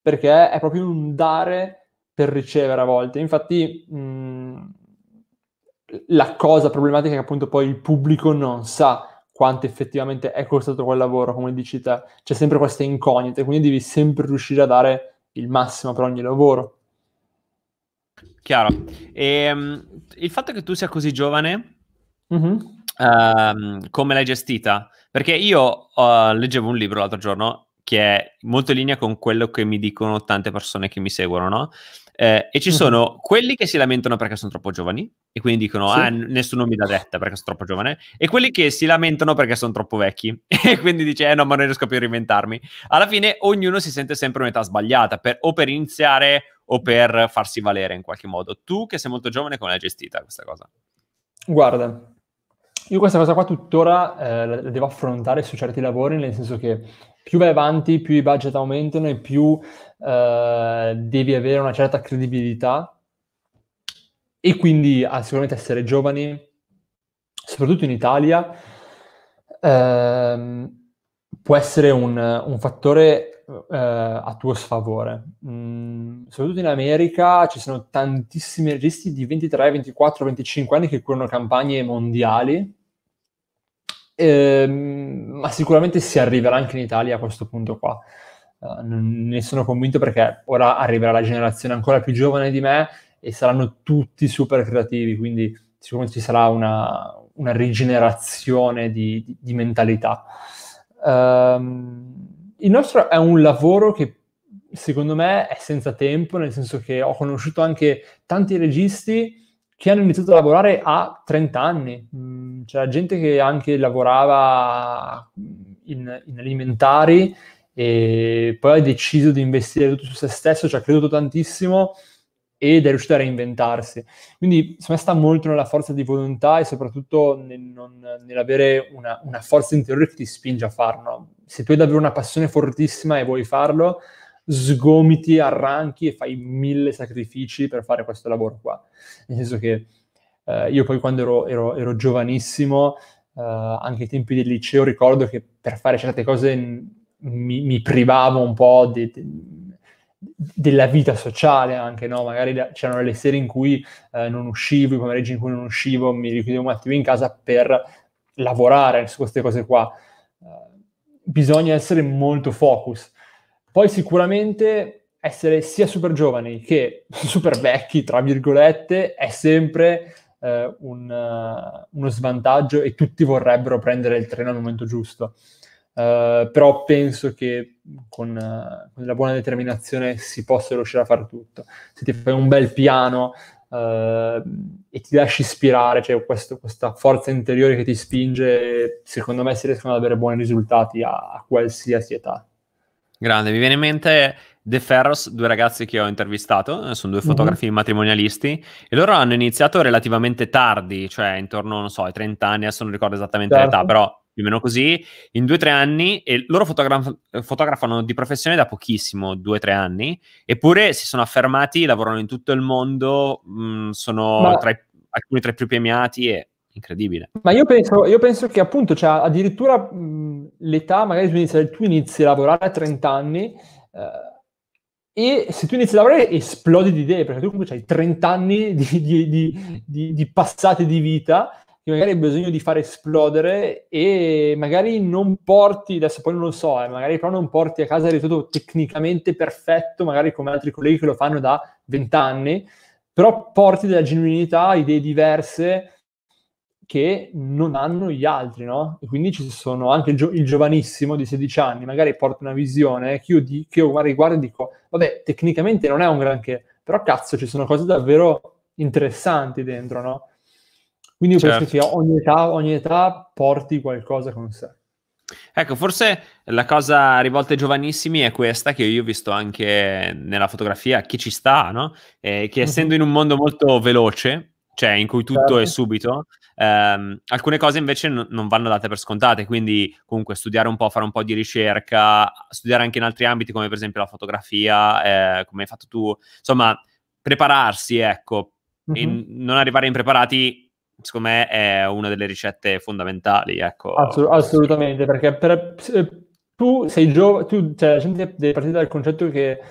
perché è proprio un dare per ricevere a volte. Infatti mh, mm, la cosa problematica è che appunto poi il pubblico non sa quanto effettivamente è costato quel lavoro, come dici te. C'è sempre questa incognita, quindi devi sempre riuscire a dare il massimo per ogni lavoro. Chiaro. E, um, il fatto che tu sia così giovane, mm-hmm. um, come l'hai gestita? Perché io uh, leggevo un libro l'altro giorno che è molto in linea con quello che mi dicono tante persone che mi seguono, no? Eh, e ci sono quelli che si lamentano perché sono troppo giovani e quindi dicono sì. ah, nessuno mi dà detta perché sono troppo giovane e quelli che si lamentano perché sono troppo vecchi e quindi dice eh no ma non riesco più a reinventarmi. Alla fine ognuno si sente sempre un'età sbagliata per, o per iniziare o per farsi valere in qualche modo. Tu che sei molto giovane come l'hai gestita questa cosa? Guarda, io questa cosa qua tuttora eh, la devo affrontare su certi lavori, nel senso che più vai avanti, più i budget aumentano e più eh, devi avere una certa credibilità e quindi ah, sicuramente essere giovani, soprattutto in Italia, eh, può essere un, un fattore eh, a tuo sfavore. Mm, soprattutto in America ci sono tantissimi registi di 23, 24, 25 anni che curano campagne mondiali Ehm, ma sicuramente si arriverà anche in Italia a questo punto qua. Uh, ne sono convinto perché ora arriverà la generazione ancora più giovane di me e saranno tutti super creativi, quindi sicuramente ci sarà una, una rigenerazione di, di, di mentalità. Um, il nostro è un lavoro che secondo me è senza tempo, nel senso che ho conosciuto anche tanti registi che hanno iniziato a lavorare a 30 anni. Mm, c'era gente che anche lavorava mm, in, in alimentari e poi ha deciso di investire tutto su se stesso, ci cioè ha creduto tantissimo ed è riuscito a reinventarsi. Quindi secondo me sta molto nella forza di volontà e soprattutto nel non, nell'avere una, una, forza interiore che ti spinge a farlo. Se tu hai davvero una passione fortissima e vuoi farlo, sgomiti, arranchi e fai mille sacrifici per fare questo lavoro qua. Nel senso che eh, io poi quando ero, ero, ero giovanissimo, eh, anche ai tempi del liceo, ricordo che per fare certe cose mi, mi privavo un po' di, di della vita sociale anche, no? Magari la, c'erano le sere in cui eh, non uscivo, i pomeriggi in cui non uscivo, mi richiudevo un attimo in casa per lavorare su queste cose qua. Eh, bisogna essere molto focus. Poi sicuramente essere sia super giovani che super vecchi, tra virgolette, è sempre eh, un, uh, uno svantaggio e tutti vorrebbero prendere il treno al momento giusto. Uh, però penso che con, uh, con la buona determinazione si possa riuscire a fare tutto. Se ti fai un bel piano, Uh, e ti lasci ispirare, cioè questo, questa forza interiore che ti spinge, secondo me si riescono ad avere buoni risultati a, a qualsiasi età. Grande, mi viene in mente De Ferros, due ragazzi che ho intervistato, eh, sono due mhm. fotografi mm-hmm. matrimonialisti, e loro hanno iniziato relativamente tardi, cioè intorno, non so, ai 30 anni, adesso non ricordo esattamente certo. l'età, però più o meno così, in due o tre anni, e loro fotograf- fotografano di professione da pochissimo, due o tre anni, eppure si sono affermati, lavorano in tutto il mondo, mh, mm, sono Ma... tra i, alcuni tra i più premiati e incredibile. Ma io penso, io penso che appunto, cioè, addirittura mh, l'età, magari tu inizi, tu inizi, a lavorare a 30 anni eh, e se tu inizi a lavorare esplodi di idee, perché tu comunque hai 30 anni di, di, di, di passate di vita che magari hai bisogno di far esplodere e magari non porti, adesso poi non lo so, eh, magari però non porti a casa il risultato tecnicamente perfetto, magari come altri colleghi che lo fanno da 20 anni. però porti della genuinità, idee diverse che non hanno gli altri, no? E quindi ci sono anche il, gio- il, giovanissimo di 16 anni, magari porta una visione che io, di- che io magari guardo e dico, vabbè, tecnicamente non è un granché, però cazzo, ci sono cose davvero interessanti dentro, no? Quindi io certo. penso che certo. ogni età, ogni età porti qualcosa con sé. Ecco, forse la cosa rivolta ai giovanissimi è questa che io ho visto anche nella fotografia, che ci sta, no? Eh, che mhm. essendo in un mondo molto veloce, cioè in cui tutto certo. è subito, Ehm, alcune cose invece n- non vanno date per scontate, quindi comunque studiare un po', fare un po' di ricerca, studiare anche in altri ambiti come per esempio la fotografia, eh, come hai fatto tu, insomma prepararsi, ecco, mm-hmm. non arrivare impreparati secondo me è una delle ricette fondamentali. Ecco. Assolut- assolutamente, perché per, tu sei giovane, cioè, la gente deve partire dal concetto che eh,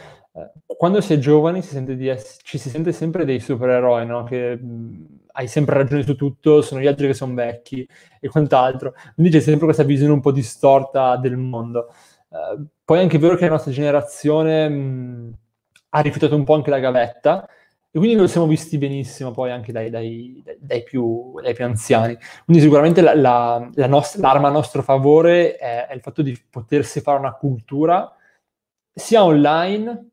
quando si è giovani si es- ci si sente sempre dei supereroi, no? Che mhmm, hai sempre ragione su tutto, sono gli altri che sono vecchi e quant'altro. Quindi c'è sempre questa visione un po' distorta del mondo. Eh, poi è anche vero che la nostra generazione mh, ha rifiutato un po' anche la gavetta e quindi lo siamo visti benissimo poi anche dai, dai, dai, più, dai più, anziani. Quindi sicuramente la, la, la nost- l'arma a nostro favore è, è il fatto di potersi fare una cultura sia online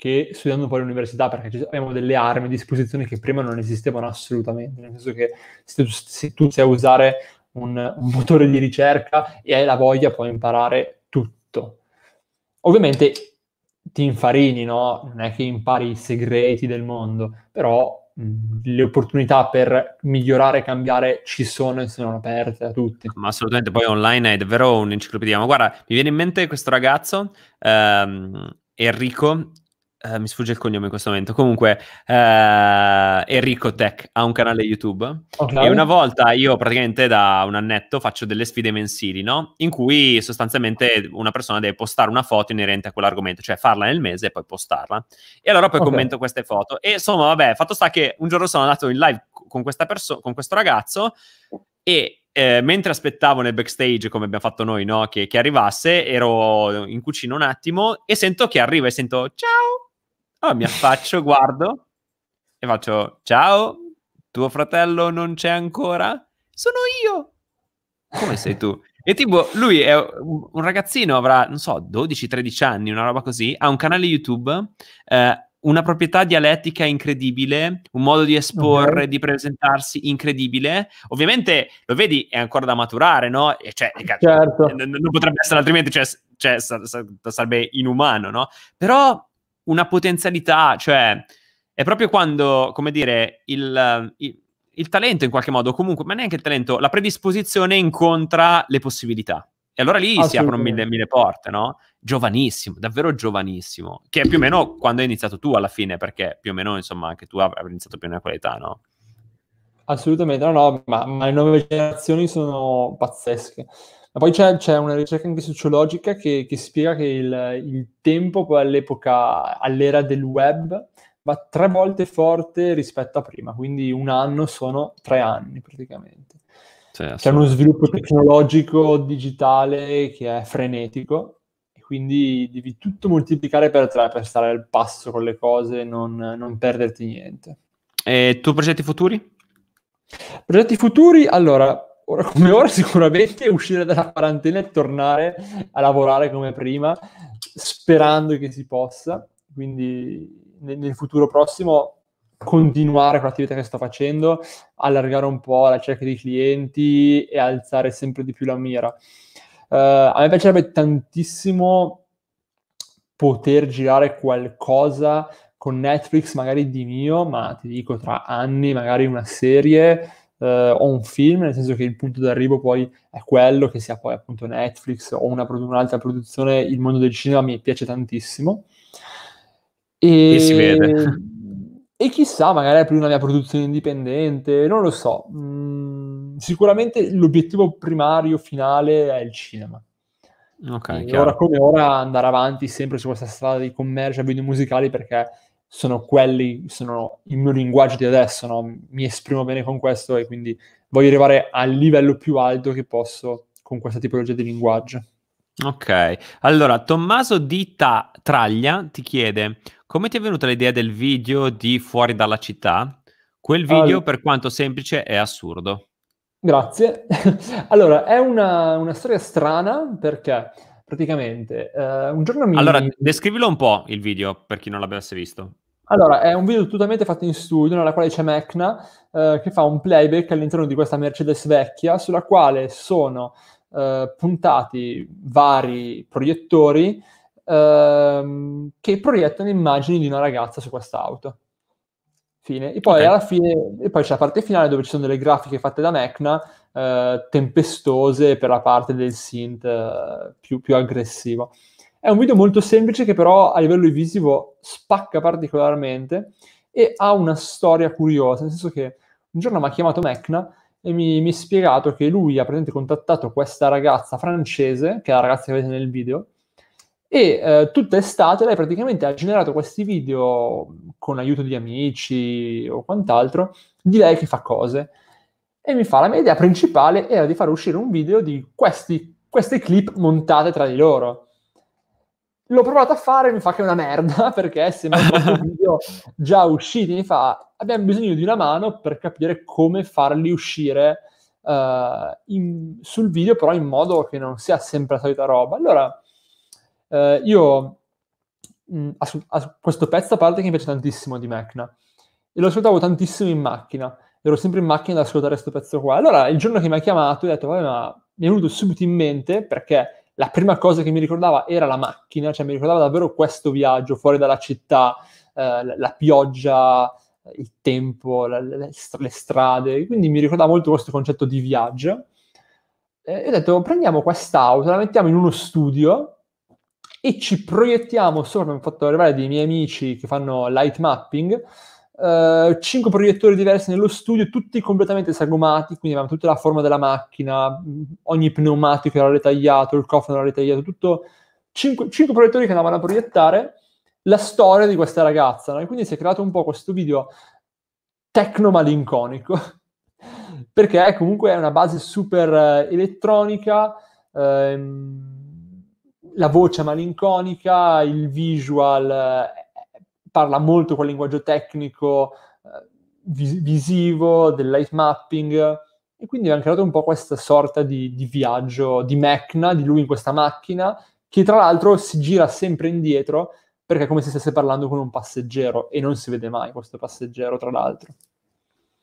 che studiando poi all'università, perché abbiamo delle armi a disposizione che prima non esistevano assolutamente, nel senso che se tu, se tu sai usare un, un motore di ricerca e hai la voglia puoi imparare tutto. Ovviamente ti infarini, no? Non è che impari i segreti del mondo, però le opportunità per migliorare e cambiare ci sono e sono aperte a tutti. Ma assolutamente, poi online è davvero un'enciclopedia. Ma guarda, mi viene in mente questo ragazzo, ehm, Enrico, eh, mi sfugge il cognome in questo momento. Comunque, uh, Enrico Tech ha un canale YouTube. Okay. E una volta io, praticamente da un annetto, faccio delle sfide mensili, no? In cui sostanzialmente una persona deve postare una foto inerente a quell'argomento, cioè farla nel mese e poi postarla. E allora poi okay. commento queste foto. E insomma, vabbè, fatto sta che un giorno sono andato in live con, perso- con questo ragazzo e eh, mentre aspettavo nel backstage, come abbiamo fatto noi, no? che, che, arrivasse, ero in cucina un attimo e sento che arriva e sento ciao allora ah, mi affaccio, guardo e faccio ciao, tuo fratello non c'è ancora? Sono io! Come sei tu? E tipo, lui è un ragazzino, avrà, non so, 12-13 anni, una roba così, ha un canale YouTube, eh, una proprietà dialettica incredibile, un modo di esporre, okay. di presentarsi incredibile. Ovviamente, lo vedi, è ancora da maturare, no? E cioè, eh, certo. non potrebbe essere altrimenti, cioè, cioè sarebbe inumano, no? Però una potenzialità, cioè è proprio quando, come dire, il, il, il talento in qualche modo, comunque, ma neanche il talento, la predisposizione incontra le possibilità. E allora lì si aprono mille, mille porte, no? Giovanissimo, davvero giovanissimo, che è più o meno quando hai iniziato tu alla fine, perché più o meno, insomma, anche tu avrai iniziato più nella qualità, no? Assolutamente, no, no, ma, ma le nuove generazioni sono pazzesche. Ma poi c'è, c'è, una ricerca anche sociologica che, che spiega che il, il tempo poi all'epoca, all'era del web, va tre volte forte rispetto a prima, quindi un anno sono tre anni praticamente. Cioè, c'è uno sviluppo tecnologico, digitale che è frenetico, e quindi devi tutto moltiplicare per tre per stare al passo con le cose, non, non perderti niente. E tu progetti futuri? Progetti futuri, allora, ora come ora sicuramente uscire dalla quarantena e tornare a lavorare come prima, sperando che si possa, quindi nel, nel futuro prossimo continuare con l'attività che sto facendo, allargare un po' la cerchia di clienti e alzare sempre di più la mira. Uh, a me piacerebbe tantissimo poter girare qualcosa con Netflix, magari di mio, ma ti dico tra anni, magari una serie, eh, o un film, nel senso che il punto d'arrivo poi è quello, che sia poi appunto Netflix o una, un'altra produzione, il mondo del cinema mi piace tantissimo. E, e si vede. E chissà, magari apri una mia produzione indipendente, non lo so. Mm, sicuramente l'obiettivo primario finale è il cinema. Ok, e ora come ora andare avanti sempre su questa strada di commercio e video musicali perché sono quelli, sono il mio linguaggio di adesso, no? mi esprimo bene con questo e quindi voglio arrivare al livello più alto che posso con questa tipologia di linguaggio. Ok, allora Tommaso Dita Traglia ti chiede come ti è venuta l'idea del video di Fuori dalla città? Quel video, uh, per quanto semplice, è assurdo. Grazie. allora, è una, una storia strana perché praticamente eh, un giorno mi... Allora, descrivilo un po' il video per chi non l'avesse visto. Allora, è un video totalmente fatto in studio, nella quale c'è Mecna eh, che fa un playback all'interno di questa Mercedes vecchia, sulla quale sono eh, puntati vari proiettori ehm, che proiettano immagini di una ragazza su quest'auto. Fine. E poi okay. alla fine, e poi c'è la parte finale dove ci sono delle grafiche fatte da Mecna eh, tempestose per la parte del synth eh, più, più aggressiva. È un video molto semplice che però a livello visivo spacca particolarmente e ha una storia curiosa, nel senso che un giorno mi ha chiamato Mecna e mi, mi ha spiegato che lui ha praticamente contattato questa ragazza francese, che è la ragazza che vedete nel video, e eh, tutta estate lei praticamente ha generato questi video con l'aiuto di amici o quant'altro di lei che fa cose e mi fa la mia idea principale era di far uscire un video di questi, queste clip montate tra di loro. L'ho provato a fare mi fa che è una merda perché sembra un video già usciti. Mi fa abbiamo bisogno di una mano per capire come farli uscire uh, in, sul video, però in modo che non sia sempre la solita roba. Allora uh, io mh, mm, a, a questo pezzo a parte che mi piace tantissimo di Mecna e lo ascoltavo tantissimo in macchina ero sempre in macchina ad ascoltare questo pezzo qua. Allora il giorno che mi ha chiamato ho detto, vabbè, ma mi è venuto subito in mente perché la prima cosa che mi ricordava era la macchina, cioè mi ricordava davvero questo viaggio fuori dalla città, eh, la, la, pioggia, il tempo, la, le, le, strade, quindi mi ricordava molto questo concetto di viaggio. E ho detto, prendiamo quest'auto, la mettiamo in uno studio e ci proiettiamo sopra, mi hanno fatto arrivare dei miei amici che fanno light mapping, Uh, eh, 5 proiettori diversi nello studio, tutti completamente sagomati, quindi avevamo tutta la forma della macchina, mm, ogni pneumatico era ritagliato, il cofano era ritagliato, tutto 5, proiettori che andavano a proiettare la storia di questa ragazza, no? e quindi si è creato un po' questo video tecno malinconico, perché comunque è una base super eh, elettronica, ehm, la voce malinconica, il visual eh, parla molto quel linguaggio tecnico eh, vis- visivo, del light mapping, e quindi ha creato un po' questa sorta di, di viaggio, di mecna, di lui in questa macchina, che tra l'altro si gira sempre indietro, perché è come se stesse parlando con un passeggero, e non si vede mai questo passeggero, tra l'altro.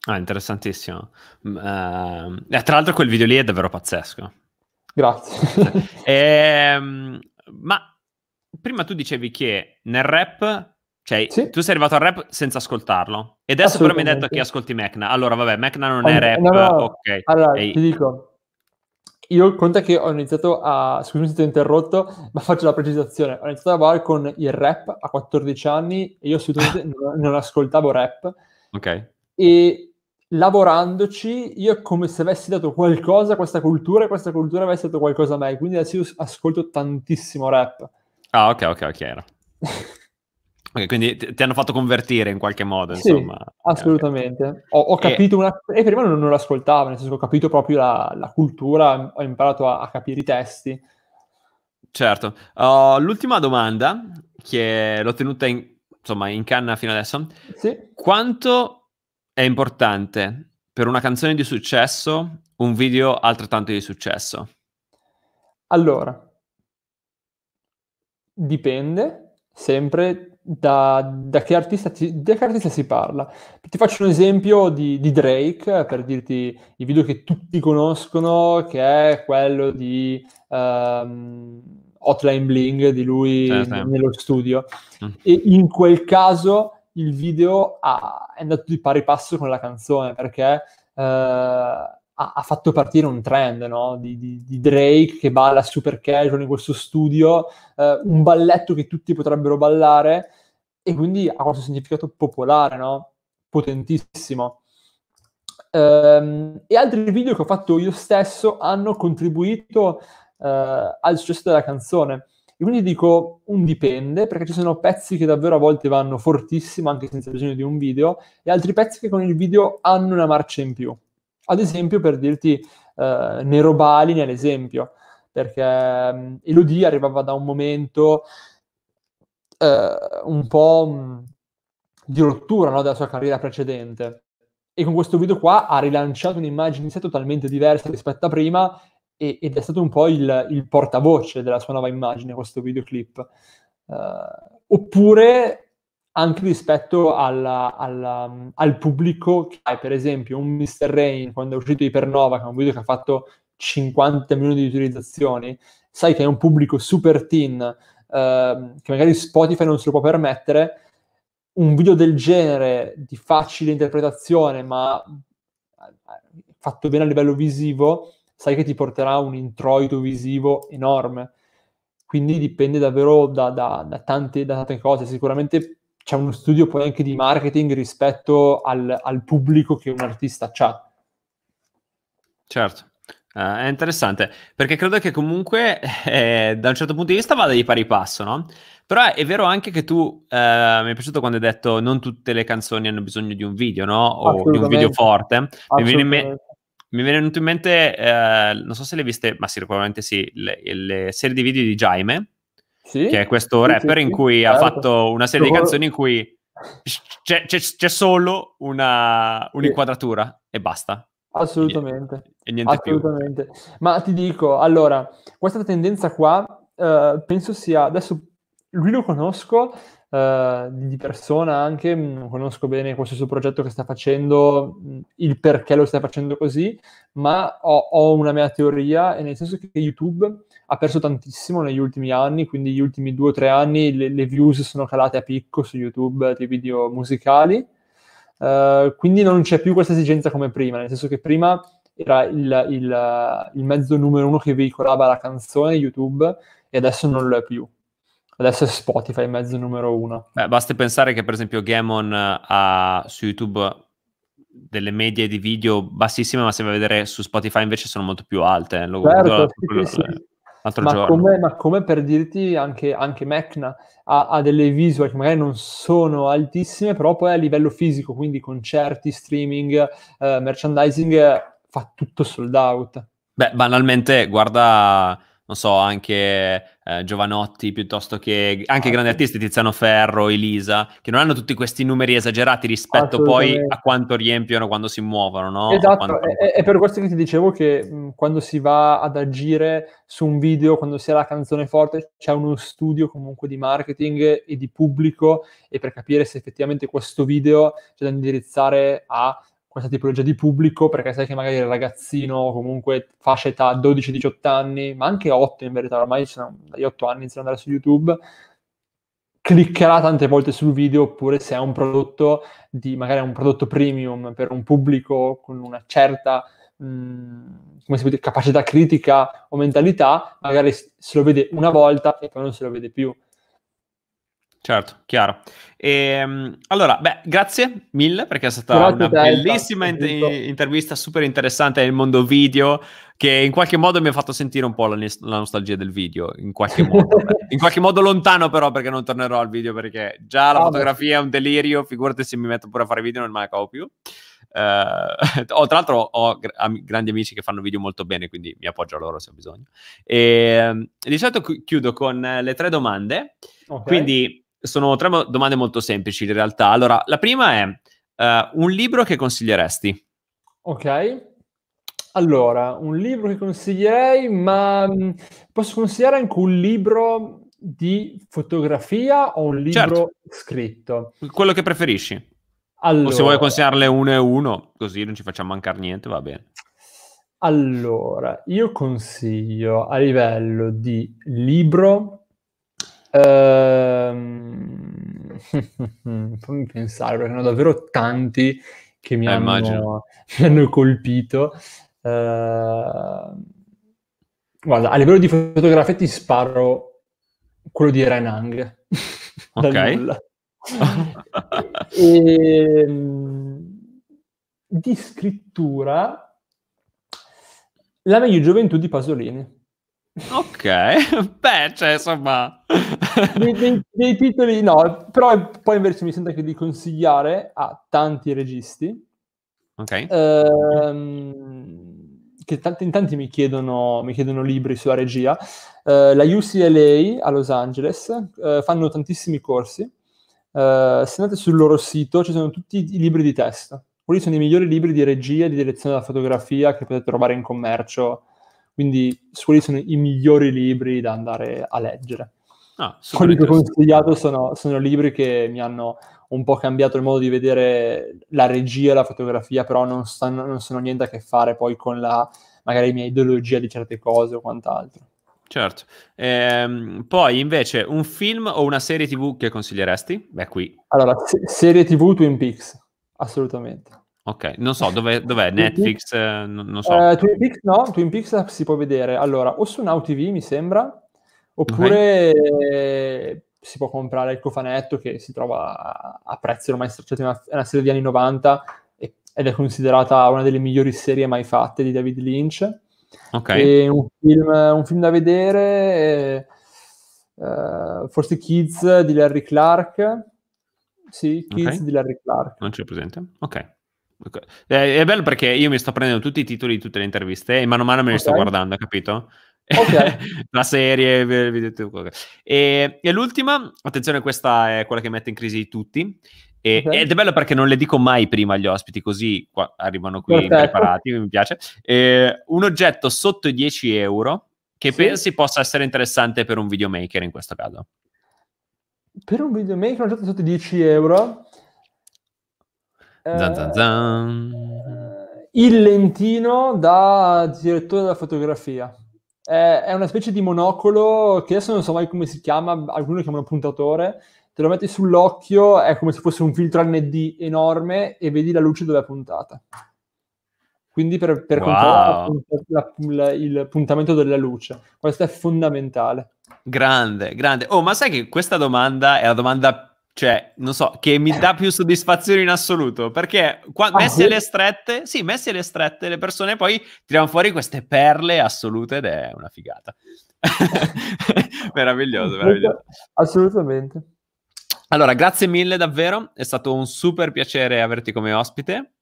Ah, interessantissimo. Uh, tra l'altro quel video lì è davvero pazzesco. Grazie. Cioè, e, ehm, ma prima tu dicevi che nel rap cioè, sì. tu sei arrivato al rap senza ascoltarlo. E adesso però mi hai detto che ascolti Mecna. Allora, vabbè, Mecna non allora, è rap. No, no. Ok. Allora, Ehi. ti dico. Io conta che ho iniziato a... Scusami se ti ho interrotto, ma faccio la precisazione. Ho iniziato a lavorare con il rap a 14 anni e io assolutamente non ascoltavo rap. Ok. E lavorandoci, io è come se avessi dato qualcosa a questa cultura e questa cultura avesse dato qualcosa a me. Quindi adesso io ascolto tantissimo rap. Ah, ok, ok, ok, Ok, quindi ti hanno fatto convertire in qualche modo, sì, insomma. assolutamente. Ho, ho capito e... una... E prima non, non l'ascoltavo, nel senso che ho capito proprio la, la cultura, ho imparato a, a, capire i testi. Certo. Uh, l'ultima domanda, che l'ho tenuta in, insomma, in canna fino adesso. Sì. Quanto è importante per una canzone di successo un video altrettanto di successo? Allora, dipende sempre da, da, che artista ti, da, che artista si parla? Ti faccio un esempio di, di, Drake, eh, per dirti il video che tutti conoscono, che è quello di um, Hotline Bling, di lui eh, nello studio. Mm. E in quel caso il video ha, è andato di pari passo con la canzone, perché... Uh, ha, ha fatto partire un trend no? di, di, di, Drake che balla super casual in questo studio, eh, un balletto che tutti potrebbero ballare e quindi ha questo significato popolare, no? potentissimo. Ehm, e altri video che ho fatto io stesso hanno contribuito eh, al successo della canzone. E quindi dico un dipende, perché ci sono pezzi che davvero a volte vanno fortissimo, anche senza bisogno di un video, e altri pezzi che con il video hanno una marcia in più. Ad esempio, per dirti, eh, Nero Balin è l'esempio, perché um, mm, Elodie arrivava da un momento eh, un po' mh, mm, di rottura no, della sua carriera precedente. E con questo video qua ha rilanciato un'immagine in sé totalmente diversa rispetto a prima e, ed è stato un po' il, il, portavoce della sua nuova immagine, questo videoclip. Uh, oppure anche rispetto alla, alla, um, al pubblico che hai, per esempio, un Mr. Rain quando è uscito Ipernova, che è un video che ha fatto 50 milioni di utilizzazioni, sai che è un pubblico super teen eh, che magari Spotify non se lo può permettere, un video del genere di facile interpretazione ma eh, fatto bene a livello visivo, sai che ti porterà un introito visivo enorme. Quindi dipende davvero da, da, da, tante, da tante cose. Sicuramente c'è uno studio poi anche di marketing rispetto al, al pubblico che un artista ha. Certo. Uh, è interessante, perché credo che comunque eh, da un certo punto di vista vada di pari passo, no? Però è, vero anche che tu, eh, mi è piaciuto quando hai detto non tutte le canzoni hanno bisogno di un video, no? O di un video forte. Mi viene, me- mi viene venuto in mente, eh, non so se le hai viste, ma sicuramente sì, le, le serie di video di Jaime, sì? che è questo sì, rapper sì, in cui certo. ha fatto una serie di canzoni in cui c'è, c'è, c'è solo una, un'inquadratura e basta. Assolutamente. E niente Assolutamente. Più. Ma ti dico, allora, questa tendenza qua eh, penso sia, adesso lui lo conosco eh, di persona anche, non mm, conosco bene questo suo progetto che sta facendo, mm, il perché lo sta facendo così, ma ho, ho una mia teoria, e nel senso che YouTube ha perso tantissimo negli ultimi anni, quindi gli ultimi due o tre anni le, le views sono calate a picco su YouTube dei video musicali, uh, quindi non c'è più questa esigenza come prima, nel senso che prima era il, il, il, mezzo numero uno che veicolava la canzone YouTube e adesso non lo è più. Adesso è Spotify il mezzo numero uno. Beh, basta pensare che per esempio Gammon eh, ha su YouTube delle medie di video bassissime, ma se vai a vedere su Spotify invece sono molto più alte. Eh, lo, certo, lo, sì, lo, sì l'altro ma giorno. Come, ma come per dirti, anche, anche Mecna ha, ha, delle visual che magari non sono altissime, però poi a livello fisico, quindi concerti, streaming, eh, merchandising, eh, fa tutto sold out. Beh, banalmente, guarda non so, anche eh, Giovanotti piuttosto che anche ah, grandi sì. artisti, Tiziano Ferro, Elisa, che non hanno tutti questi numeri esagerati rispetto poi a quanto riempiono quando si muovono, no? Esatto, quando... è, è, per questo che ti dicevo che mh, quando si va ad agire su un video, quando si ha la canzone forte, c'è uno studio comunque di marketing e di pubblico e per capire se effettivamente questo video c'è da indirizzare a questa tipologia di pubblico, perché sai che magari il ragazzino comunque fascia età 12-18 anni, ma anche 8 in verità, ormai sono, dagli 8 anni iniziano ad andare su YouTube, cliccherà tante volte sul video oppure se è un prodotto di magari un prodotto premium per un pubblico con una certa mh, mhmm, come si può dire, capacità critica o mentalità, magari se lo vede una volta e poi non se lo vede più. Certo, chiaro. E, ehm, allora, beh, grazie mille perché è stata Però una bellissima in- intervista, super interessante nel mondo video che in qualche modo mi ha fatto sentire un po' la, la nostalgia del video, in qualche modo, in qualche modo lontano però perché non tornerò al video perché già la oh, fotografia è un delirio, figurati se mi metto pure a fare video non me la cavo più. Uh, oh, tra l'altro ho gr- am- grandi amici che fanno video molto bene, quindi mi appoggio a loro se ho bisogno. E, ehm, di solito chiudo con le tre domande, okay. quindi sono tre domande molto semplici in realtà. Allora, la prima è uh, un libro che consiglieresti? Ok. Allora, un libro che consiglierei, ma mm, posso consigliare anche un libro di fotografia o un libro certo. scritto? Quello che preferisci. Allora, o se vuoi consigliarle uno e uno, così non ci facciamo mancare niente, va bene. Allora, io consiglio a livello di libro Ehm... Fammi pensare, perché ne ho davvero tanti che mi, eh, hanno, mi hanno, colpito. Ehm... Guarda, a livello di fotografia ti sparo quello di Renang. ok. e, ehm, di scrittura La meglio gioventù di Pasolini. Ok, beh, cioè, insomma... dei, dei, dei, titoli no, però poi invece mi sento anche di consigliare a tanti registi. Ok. Ehm, che tanti, in tanti mi chiedono, mi chiedono libri sulla regia. Eh, la UCLA a Los Angeles eh, fanno tantissimi corsi. Eh, se andate sul loro sito ci sono tutti i libri di testo. Quelli sono i migliori libri di regia e di direzione della fotografia che potete trovare in commercio quindi quelli sono i migliori libri da andare a leggere. Ah, quelli che ho consigliato sono, sono libri che mi hanno un po' cambiato il modo di vedere la regia, la fotografia, però non, stanno, non sono niente a che fare poi con la magari mia ideologia di certe cose o quant'altro. Certo. Ehm, poi invece un film o una serie TV che consiglieresti? Beh, qui. Allora, se- serie TV Twin Peaks, assolutamente. Ok, non so dov'è, dov'è Netflix, eh, non so. Uh, Twin Peaks no, Twin Peaks si può vedere allora o su Now TV mi sembra, oppure okay. si può comprare il cofanetto che si trova a, a prezzi ormai stracciati, cioè, è una serie degli anni 90 ed è considerata una delle migliori serie mai fatte di David Lynch. Ok. È un, un film, da vedere, uh, forse Kids di Larry Clark. Sì, Kids okay. di Larry Clark. Non c'è presente. Ok. Eh, è bello perché io mi sto prendendo tutti i titoli di tutte le interviste e mano a mano me li okay. sto guardando, capito? Okay. la serie, il video, e, e l'ultima, attenzione, questa è quella che mette in crisi tutti. E, okay. Ed è bello perché non le dico mai prima agli ospiti, così qua, arrivano qui Perfetto. preparati. Mi piace. E, un oggetto sotto i 10 euro che sì. pensi possa essere interessante per un videomaker in questo caso? Per un videomaker, un oggetto sotto i 10 euro? Zan, zan, zan. Eh, il Lentino da direttore della fotografia. È, è, una specie di monocolo che adesso non so mai come si chiama, alcuni lo chiamano puntatore. Te lo metti sull'occhio, è come se fosse un filtro ND enorme e vedi la luce dove è puntata. Quindi per, per wow. controllare la, la, il puntamento della luce. Questo è fondamentale. Grande, grande. Oh, ma sai che questa domanda è la domanda cioè, non so, che mi dà più soddisfazione in assoluto, perché qua, ah, messe sì? le strette, sì, messe le strette, le persone poi tirano fuori queste perle assolute ed è una figata. meraviglioso, meraviglioso. Assolutamente. Allora, grazie mille davvero, è stato un super piacere averti come ospite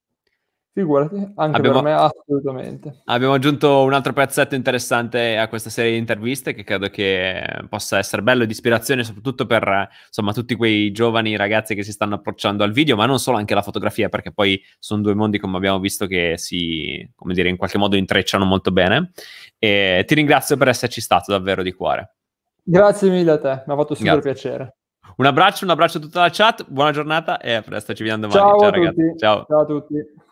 Figurati, eh. anche abbiamo, per me assolutamente. Abbiamo aggiunto un altro pezzetto interessante a questa serie di interviste che credo che possa essere bello di ispirazione soprattutto per insomma, tutti quei giovani ragazzi che si stanno approcciando al video, ma non solo anche alla fotografia, perché poi sono due mondi come abbiamo visto che si, come dire, in qualche modo intrecciano molto bene. E ti ringrazio per esserci stato davvero di cuore. Grazie mille a te, mi ha fatto super Grazie. piacere. Un abbraccio, un abbraccio a tutta la chat, buona giornata e a presto, ci vediamo domani. Ciao, Ciao ragazzi. Ciao. Ciao a tutti.